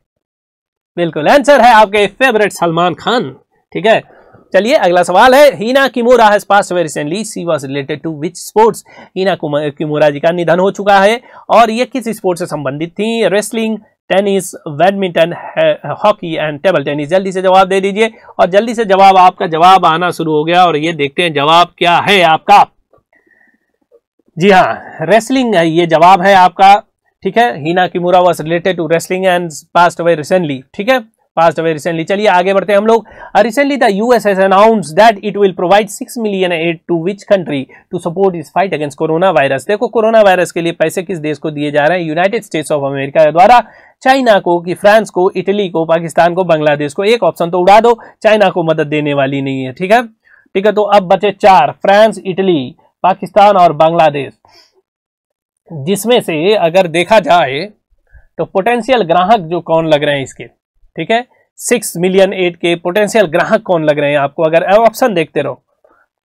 बिल्कुल आंसर है आपके फेवरेट सलमान खान ठीक है चलिए अगला सवाल है Hana Kimura has pass away recently she was related to which sports Hana Kimura ji का निधन हो चुका है और ये किस स्पोर्ट से संबंधित थी wrestling tennis badminton hockey and table tennis जल्दी से जवाब दे दीजिए और जल्दी से जवाब आपका जवाब आना शुरू हो गया और ये देखते हैं जवाब क्या है आपका जी हाँ रेसलिंग ये जवाब है आपका ठीक है Hana Kimura was related to wrestling and passed away recently ठीक है पास्ट अवे रिसेंटली चलिए आगे बढ़ते हैं हम लोग uh, recently the US has announce that it will provide six million aid to which country to support its fight against corona virus देखो कोरोना वायरस के लिए पैसे किस देश को दिए जा रहे हैं यूनाइटेड स्टेट्स ऑफ अमेरिका द्वारा चाइना को कि फ्रांस को इटली को पाकिस्तान को बांग्लादेश को एक ऑप्शन तो उड़ा दो चाइना को मदद देने वाली नहीं है ठीक है ठीक है तो अब बचे चार फ्रांस इटली पाकिस्तान और बांग्लादेश जिसमें से अगर देखा जाए तो पोटेंशियल ग्राहक जो कौन लग रहे हैं इसके ठीक है सिक्स मिलियन एट के पोटेंशियल ग्राहक कौन लग रहे हैं आपको अगर ऑप्शन देखते रहो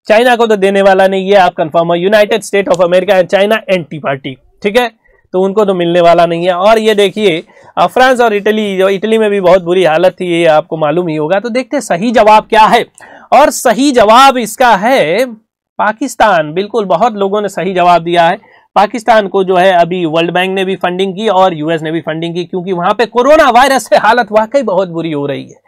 चाइना को तो देने वाला नहीं है आप कंफर्म हो United State of America and China anti party ठीक है तो उनको तो मिलने वाला नहीं है और ये देखिए फ्रांस और इटली जो इटली में भी बहुत बुरी हालत थी ये आपको मालूम ही होगा तो देखते सही जवाब क्या है और सही जवाब इसका है पाकिस्तान बिल्कुल बहुत लोगों ने सही जवाब दिया है पाकिस्तान को जो है अभी वर्ल्ड बैंक ने भी फंडिंग की और यूएस ने भी फंडिंग की क्योंकि वहां पे कोरोना वायरस से हालत वाकई बहुत बुरी हो रही है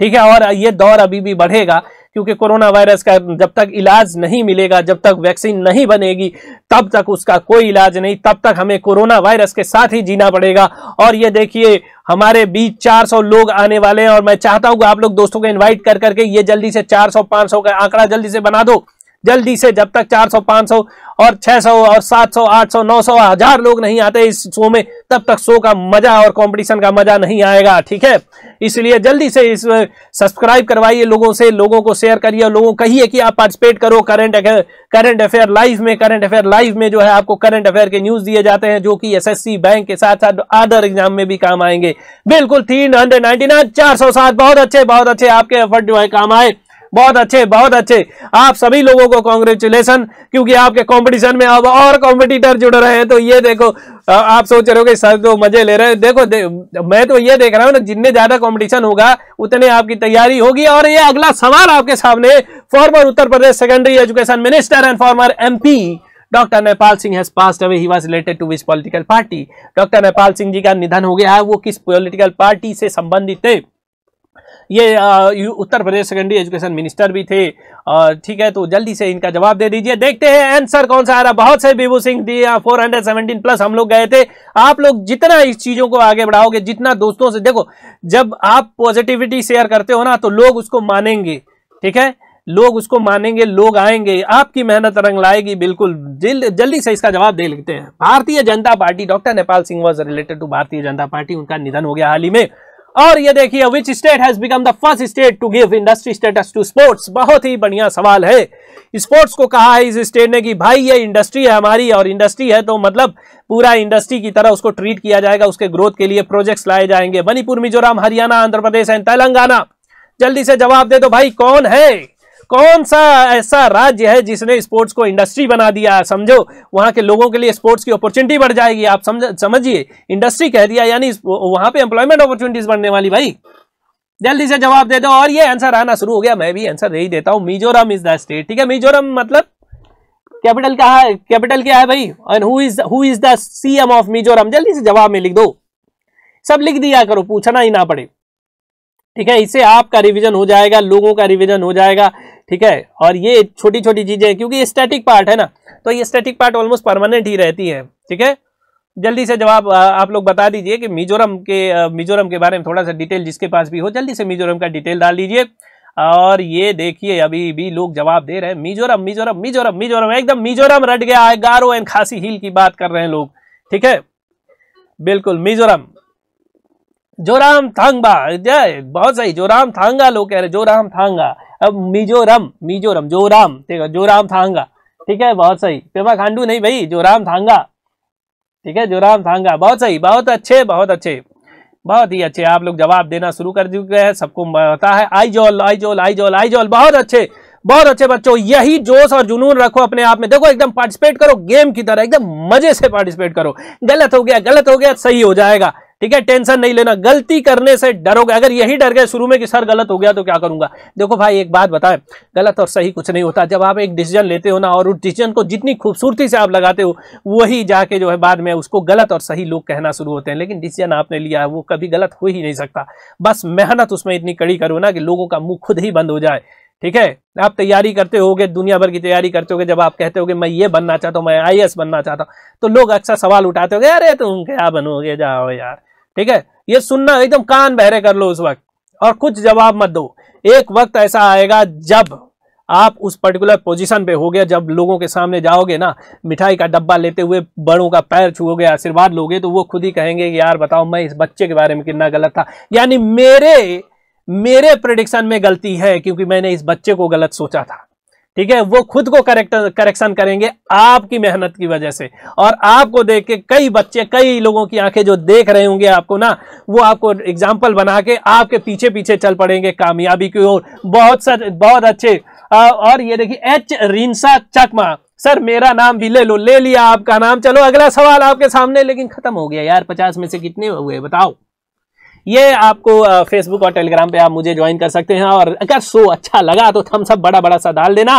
ठीक है और ये दौर अभी भी बढ़ेगा क्योंकि कोरोना वायरस का जब तक इलाज नहीं मिलेगा जब तक वैक्सीन नहीं बनेगी तब तक उसका कोई इलाज नहीं तब तक हमें कोरोना वायरस के साथ ही जीना पड़ेगा और ये देखिए हमारे बीच 400 लोग आने वाले हैं और मैं चाहता हूं आप लोग दोस्तों को इन्वाइट कर करके ये जल्दी से 400 500 का आंकड़ा जल्दी से बना दो जल्दी से जब तक 400 500 और 600 और 700 800 900 हजार लोग नहीं आते इस शो में तब तक शो का मजा और कंपटीशन का मजा नहीं आएगा ठीक है इसलिए जल्दी से इस सब्सक्राइब करवाइए लोगों से लोगों को शेयर करिए और लोगों कहिए कि आप पार्टिसिपेट करो करंट करंट अफेयर लाइव में करंट अफेयर लाइव में जो है आपको करंट अफेयर के न्यूज दिए जाते हैं जो कि एस बैंक के साथ साथ अदर एग्जाम में भी काम आएंगे बिल्कुल थ्री हंड्रेड नाइन चार सौ सात बहुत अच्छे बहुत अच्छे आपके एफर्ट जो है काम आए बहुत अच्छे बहुत अच्छे आप सभी लोगों को कॉन्ग्रेचुलेसन क्योंकि आपके कंपटीशन में अब और कॉम्पिटिटर जुड़ रहे हैं तो ये देखो आप सोच रहे हो कि सर तो मजे ले रहे हैं देखो दे, मैं तो ये देख रहा हूँ ना जितने ज्यादा कॉम्पिटिशन होगा उतने आपकी तैयारी होगी और ये अगला सवाल आपके सामने former Uttar Pradesh secondary education minister and former M doctor Nepal Singh has passed away he was related to which political party doctor Nepal Singh ji का निधन हो गया है वो किस पॉलिटिकल पार्टी से संबंधित थे ये Uttar Pradesh secondary education minister भी थे ठीक है तो जल्दी से इनका जवाब दे दीजिए देखते हैं आंसर कौन सा आ रहा बहुत से Vibhu Singh ji four hundred plus हम लोग गए थे आप लोग जितना इस चीजों को आगे बढ़ाओगे जितना दोस्तों से देखो जब आप पॉजिटिविटी शेयर करते हो ना तो लोग उसको मानेंगे ठीक है लोग उसको मानेंगे लोग आएंगे आपकी मेहनत रंग लाएगी बिल्कुल जल्दी से इसका जवाब दे लेते हैं Bharatiya Janata Party doctor Nepal Singh was related to Bharatiya Janata party उनका निधन हो गया हाल ही में और ये देखिए which state has become the first state to give industry status to sports बहुत ही बढ़िया सवाल है स्पोर्ट्स को कहा है इस स्टेट ने कि भाई ये इंडस्ट्री है हमारी और इंडस्ट्री है तो मतलब पूरा इंडस्ट्री की तरह उसको ट्रीट किया जाएगा उसके ग्रोथ के लिए प्रोजेक्ट्स लाए जाएंगे मणिपुर मिजोरम हरियाणा आंध्र प्रदेश एंड तेलंगाना जल्दी से जवाब दे दो भाई कौन है कौन सा ऐसा राज्य है जिसने स्पोर्ट्स को इंडस्ट्री बना दिया समझो वहां के लोगों के लिए स्पोर्ट्स की अपॉर्चुनिटी बढ़ जाएगी आप समझ समझिए इंडस्ट्री कह दिया यानी वहां पे एम्प्लॉयमेंट अपॉर्चुनिटीज बढ़ने वाली भाई जल्दी से जवाब दे दो और ये आंसर आना शुरू हो गया मैं भी आंसर यही देता हूँ मिजोरम इज द स्टेट ठीक है मिजोरम मतलब कैपिटल क्या है कैपिटल क्या है भाई and who is the C M of Mizoram जल्दी से जवाब में लिख दो सब लिख दिया करो पूछना ही ना पड़े ठीक है इससे आपका रिविजन हो जाएगा लोगों का रिविजन हो जाएगा ठीक है और ये छोटी छोटी चीजें क्योंकि स्टैटिक पार्ट है ना तो ये स्टैटिक पार्ट ऑलमोस्ट परमानेंट ही रहती है ठीक है जल्दी से जवाब आप लोग बता दीजिए कि मिजोरम के मिजोरम के बारे में थोड़ा सा डिटेल जिसके पास भी हो जल्दी से मिजोरम का डिटेल डाल दीजिए और ये देखिए अभी भी लोग जवाब दे रहे हैं मिजोरम मिजोरम मिजोरम मिजोरम एकदम मिजोरम रट गया है गारो एंड खासी हिल की बात कर रहे हैं लोग ठीक है बिल्कुल मिजोरम जोराम थांगबा बहुत सही जोराम थांगा लोग कह रहे जोराम थांगा अब मिजोरम मिजोरम जोराम ठीक है जोराम थांगा ठीक है बहुत सही पेमा खांडू नहीं भाई जोराम थांगा ठीक है जोराम थांगा बहुत सही बहुत अच्छे बहुत अच्छे बहुत ही अच्छे आप लोग जवाब देना शुरू कर चुके हैं सबको पता है आईजोल आईजोल आईजोल आईजोल बहुत अच्छे बहुत अच्छे बच्चों यही जोश और जुनून रखो अपने आप में देखो एकदम पार्टिसिपेट करो गेम की तरह एकदम मजे से पार्टिसिपेट करो गलत हो गया गलत हो गया सही हो जाएगा ठीक है टेंशन नहीं लेना गलती करने से डरोगे अगर यही डर गए शुरू में कि सर गलत हो गया तो क्या करूंगा देखो भाई एक बात बताएं गलत और सही कुछ नहीं होता जब आप एक डिसीजन लेते हो ना और उस डिसीजन को जितनी खूबसूरती से आप लगाते हो वही जाके जो है बाद में उसको गलत और सही लोग कहना शुरू होते हैं लेकिन डिसीजन आपने लिया है वो कभी गलत हो ही नहीं सकता बस मेहनत उसमें इतनी कड़ी करो ना कि लोगों का मुँह खुद ही बंद हो जाए ठीक है आप तैयारी करते होगे दुनिया भर की तैयारी करते होगे जब आप कहते होगे मैं ये बनना चाहता हूँ मैं आई बनना चाहता हूँ तो लोग अक्सर सवाल उठाते होगे अरे तुम क्या बनोगे जाओ यार ठीक है ये सुनना एकदम कान बहरे कर लो उस वक्त और कुछ जवाब मत दो एक वक्त ऐसा आएगा जब आप उस पर्टिकुलर पोजीशन पे हो गया जब लोगों के सामने जाओगे ना मिठाई का डब्बा लेते हुए बड़ों का पैर छुओगे आशीर्वाद लोगे तो वो खुद ही कहेंगे कि यार बताओ मैं इस बच्चे के बारे में कितना गलत था यानी मेरे मेरे प्रडिक्शन में गलती है क्योंकि मैंने इस बच्चे को गलत सोचा था ठीक है वो खुद को करेक्ट करेक्शन करेंगे आपकी मेहनत की वजह से और आपको देख के कई बच्चे कई लोगों की आंखें जो देख रहे होंगे आपको ना वो आपको एग्जाम्पल बना के आपके पीछे पीछे चल पड़ेंगे कामयाबी की ओर बहुत सर बहुत अच्छे और ये देखिए एच रिंसा चकमा सर मेरा नाम भी ले लो ले लिया आपका नाम चलो अगला सवाल आपके सामने लेकिन खत्म हो गया यार पचास में से कितने हुए बताओ ये आपको फेसबुक और टेलीग्राम पे आप मुझे ज्वाइन कर सकते हैं और अगर शो अच्छा लगा तो हम सब बड़ा बड़ा सा डाल देना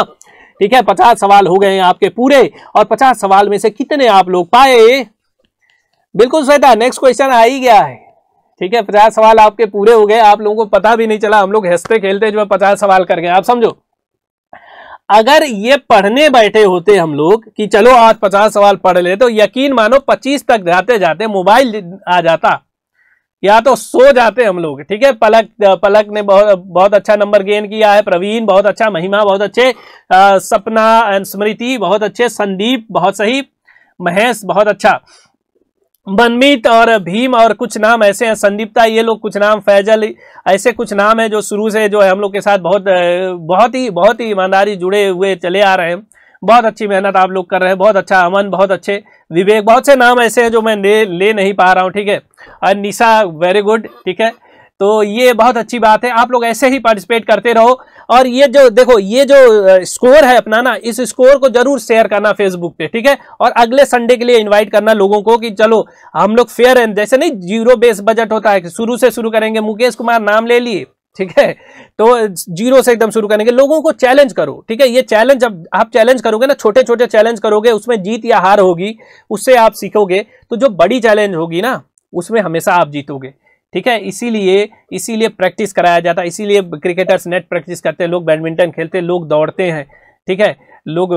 ठीक है पचास सवाल हो गए हैं आपके पूरे और पचास सवाल में से कितने आप लोग पाए बिल्कुल श्वेता नेक्स्ट क्वेश्चन आ ही गया है ठीक है पचास सवाल आपके पूरे हो गए आप लोगों को पता भी नहीं चला हम लोग हंसते खेलते जो पचास सवाल कर गए आप समझो अगर ये पढ़ने बैठे होते हम लोग कि चलो आज पचास सवाल पढ़ ले तो यकीन मानो पच्चीस तक जाते जाते मोबाइल आ जाता या तो सो जाते हम लोग ठीक है पलक पलक ने बहुत बहुत अच्छा नंबर गेन किया है प्रवीण बहुत अच्छा महिमा बहुत अच्छे आ, सपना स्मृति बहुत अच्छे संदीप बहुत सही महेश बहुत अच्छा बनमीत और भीम और कुछ नाम ऐसे हैं संदीपता ये लोग कुछ नाम फैजल ऐसे कुछ नाम है जो शुरू से जो है हम लोग के साथ बहुत बहुत ही बहुत ही ईमानदारी जुड़े हुए चले आ रहे हैं बहुत अच्छी मेहनत आप लोग कर रहे हैं बहुत अच्छा अमन बहुत अच्छे विवेक बहुत से नाम ऐसे हैं जो मैं ले ले नहीं पा रहा हूँ ठीक है और निशा वेरी गुड ठीक है तो ये बहुत अच्छी बात है आप लोग ऐसे ही पार्टिसिपेट करते रहो और ये जो देखो ये जो स्कोर है अपना ना इस स्कोर को जरूर शेयर करना फेसबुक पे ठीक है और अगले संडे के लिए इनवाइट करना लोगों को कि चलो हम लोग फेयर हैं जैसे नहीं जीरो बेस बजट होता है शुरू से शुरू करेंगे मुकेश कुमार नाम ले लिए ठीक है तो जीरो से एकदम शुरू करेंगे लोगों को चैलेंज करो ठीक है ये चैलेंज जब आप चैलेंज करोगे ना छोटे छोटे चैलेंज करोगे उसमें जीत या हार होगी उससे आप सीखोगे तो जो बड़ी चैलेंज होगी ना उसमें हमेशा आप जीतोगे ठीक है इसीलिए इसीलिए प्रैक्टिस कराया जाता है इसीलिए क्रिकेटर्स नेट प्रैक्टिस करते हैं लोग बैडमिंटन खेलते हैं लोग दौड़ते हैं ठीक है लोग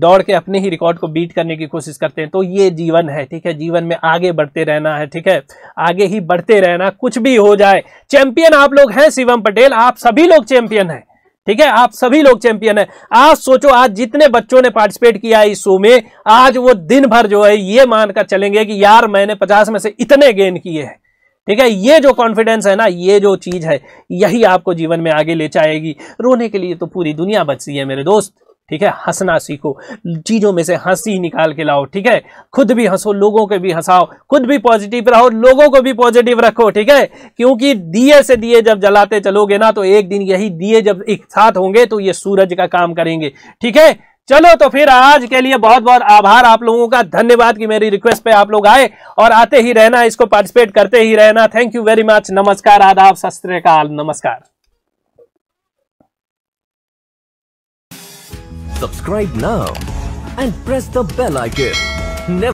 दौड़ के अपने ही रिकॉर्ड को बीट करने की कोशिश करते हैं तो ये जीवन है ठीक है जीवन में आगे बढ़ते रहना है ठीक है आगे ही बढ़ते रहना कुछ भी हो जाए चैंपियन आप लोग हैं शिवम पटेल आप सभी लोग चैंपियन हैं ठीक है आप सभी लोग चैंपियन हैं आज सोचो आज जितने बच्चों ने पार्टिसिपेट किया इस शो में आज वो दिन भर जो है ये मानकर चलेंगे कि यार मैंने पचास में से इतने गेन किए हैं ठीक है ये जो कॉन्फिडेंस है ना ये जो चीज है यही आपको जीवन में आगे ले जाएगी रोने के लिए तो पूरी दुनिया बचती है मेरे दोस्त ठीक है हंसना सीखो चीज़ों में से हंसी निकाल के लाओ ठीक है खुद भी हंसो लोगों को भी हंसाओ खुद भी पॉजिटिव रहो लोगों को भी पॉजिटिव रखो ठीक है क्योंकि दिए से दिए जब जलाते चलोगे ना तो एक दिन यही दिए जब एक साथ होंगे तो ये सूरज का काम करेंगे ठीक है चलो तो फिर आज के लिए बहुत बहुत आभार आप लोगों का धन्यवाद कि मेरी रिक्वेस्ट पे आप लोग आए और आते ही रहना इसको पार्टिसिपेट करते ही रहना थैंक यू वेरी मच नमस्कार आदाब सत नमस्कार Subscribe now and press the bell icon. Never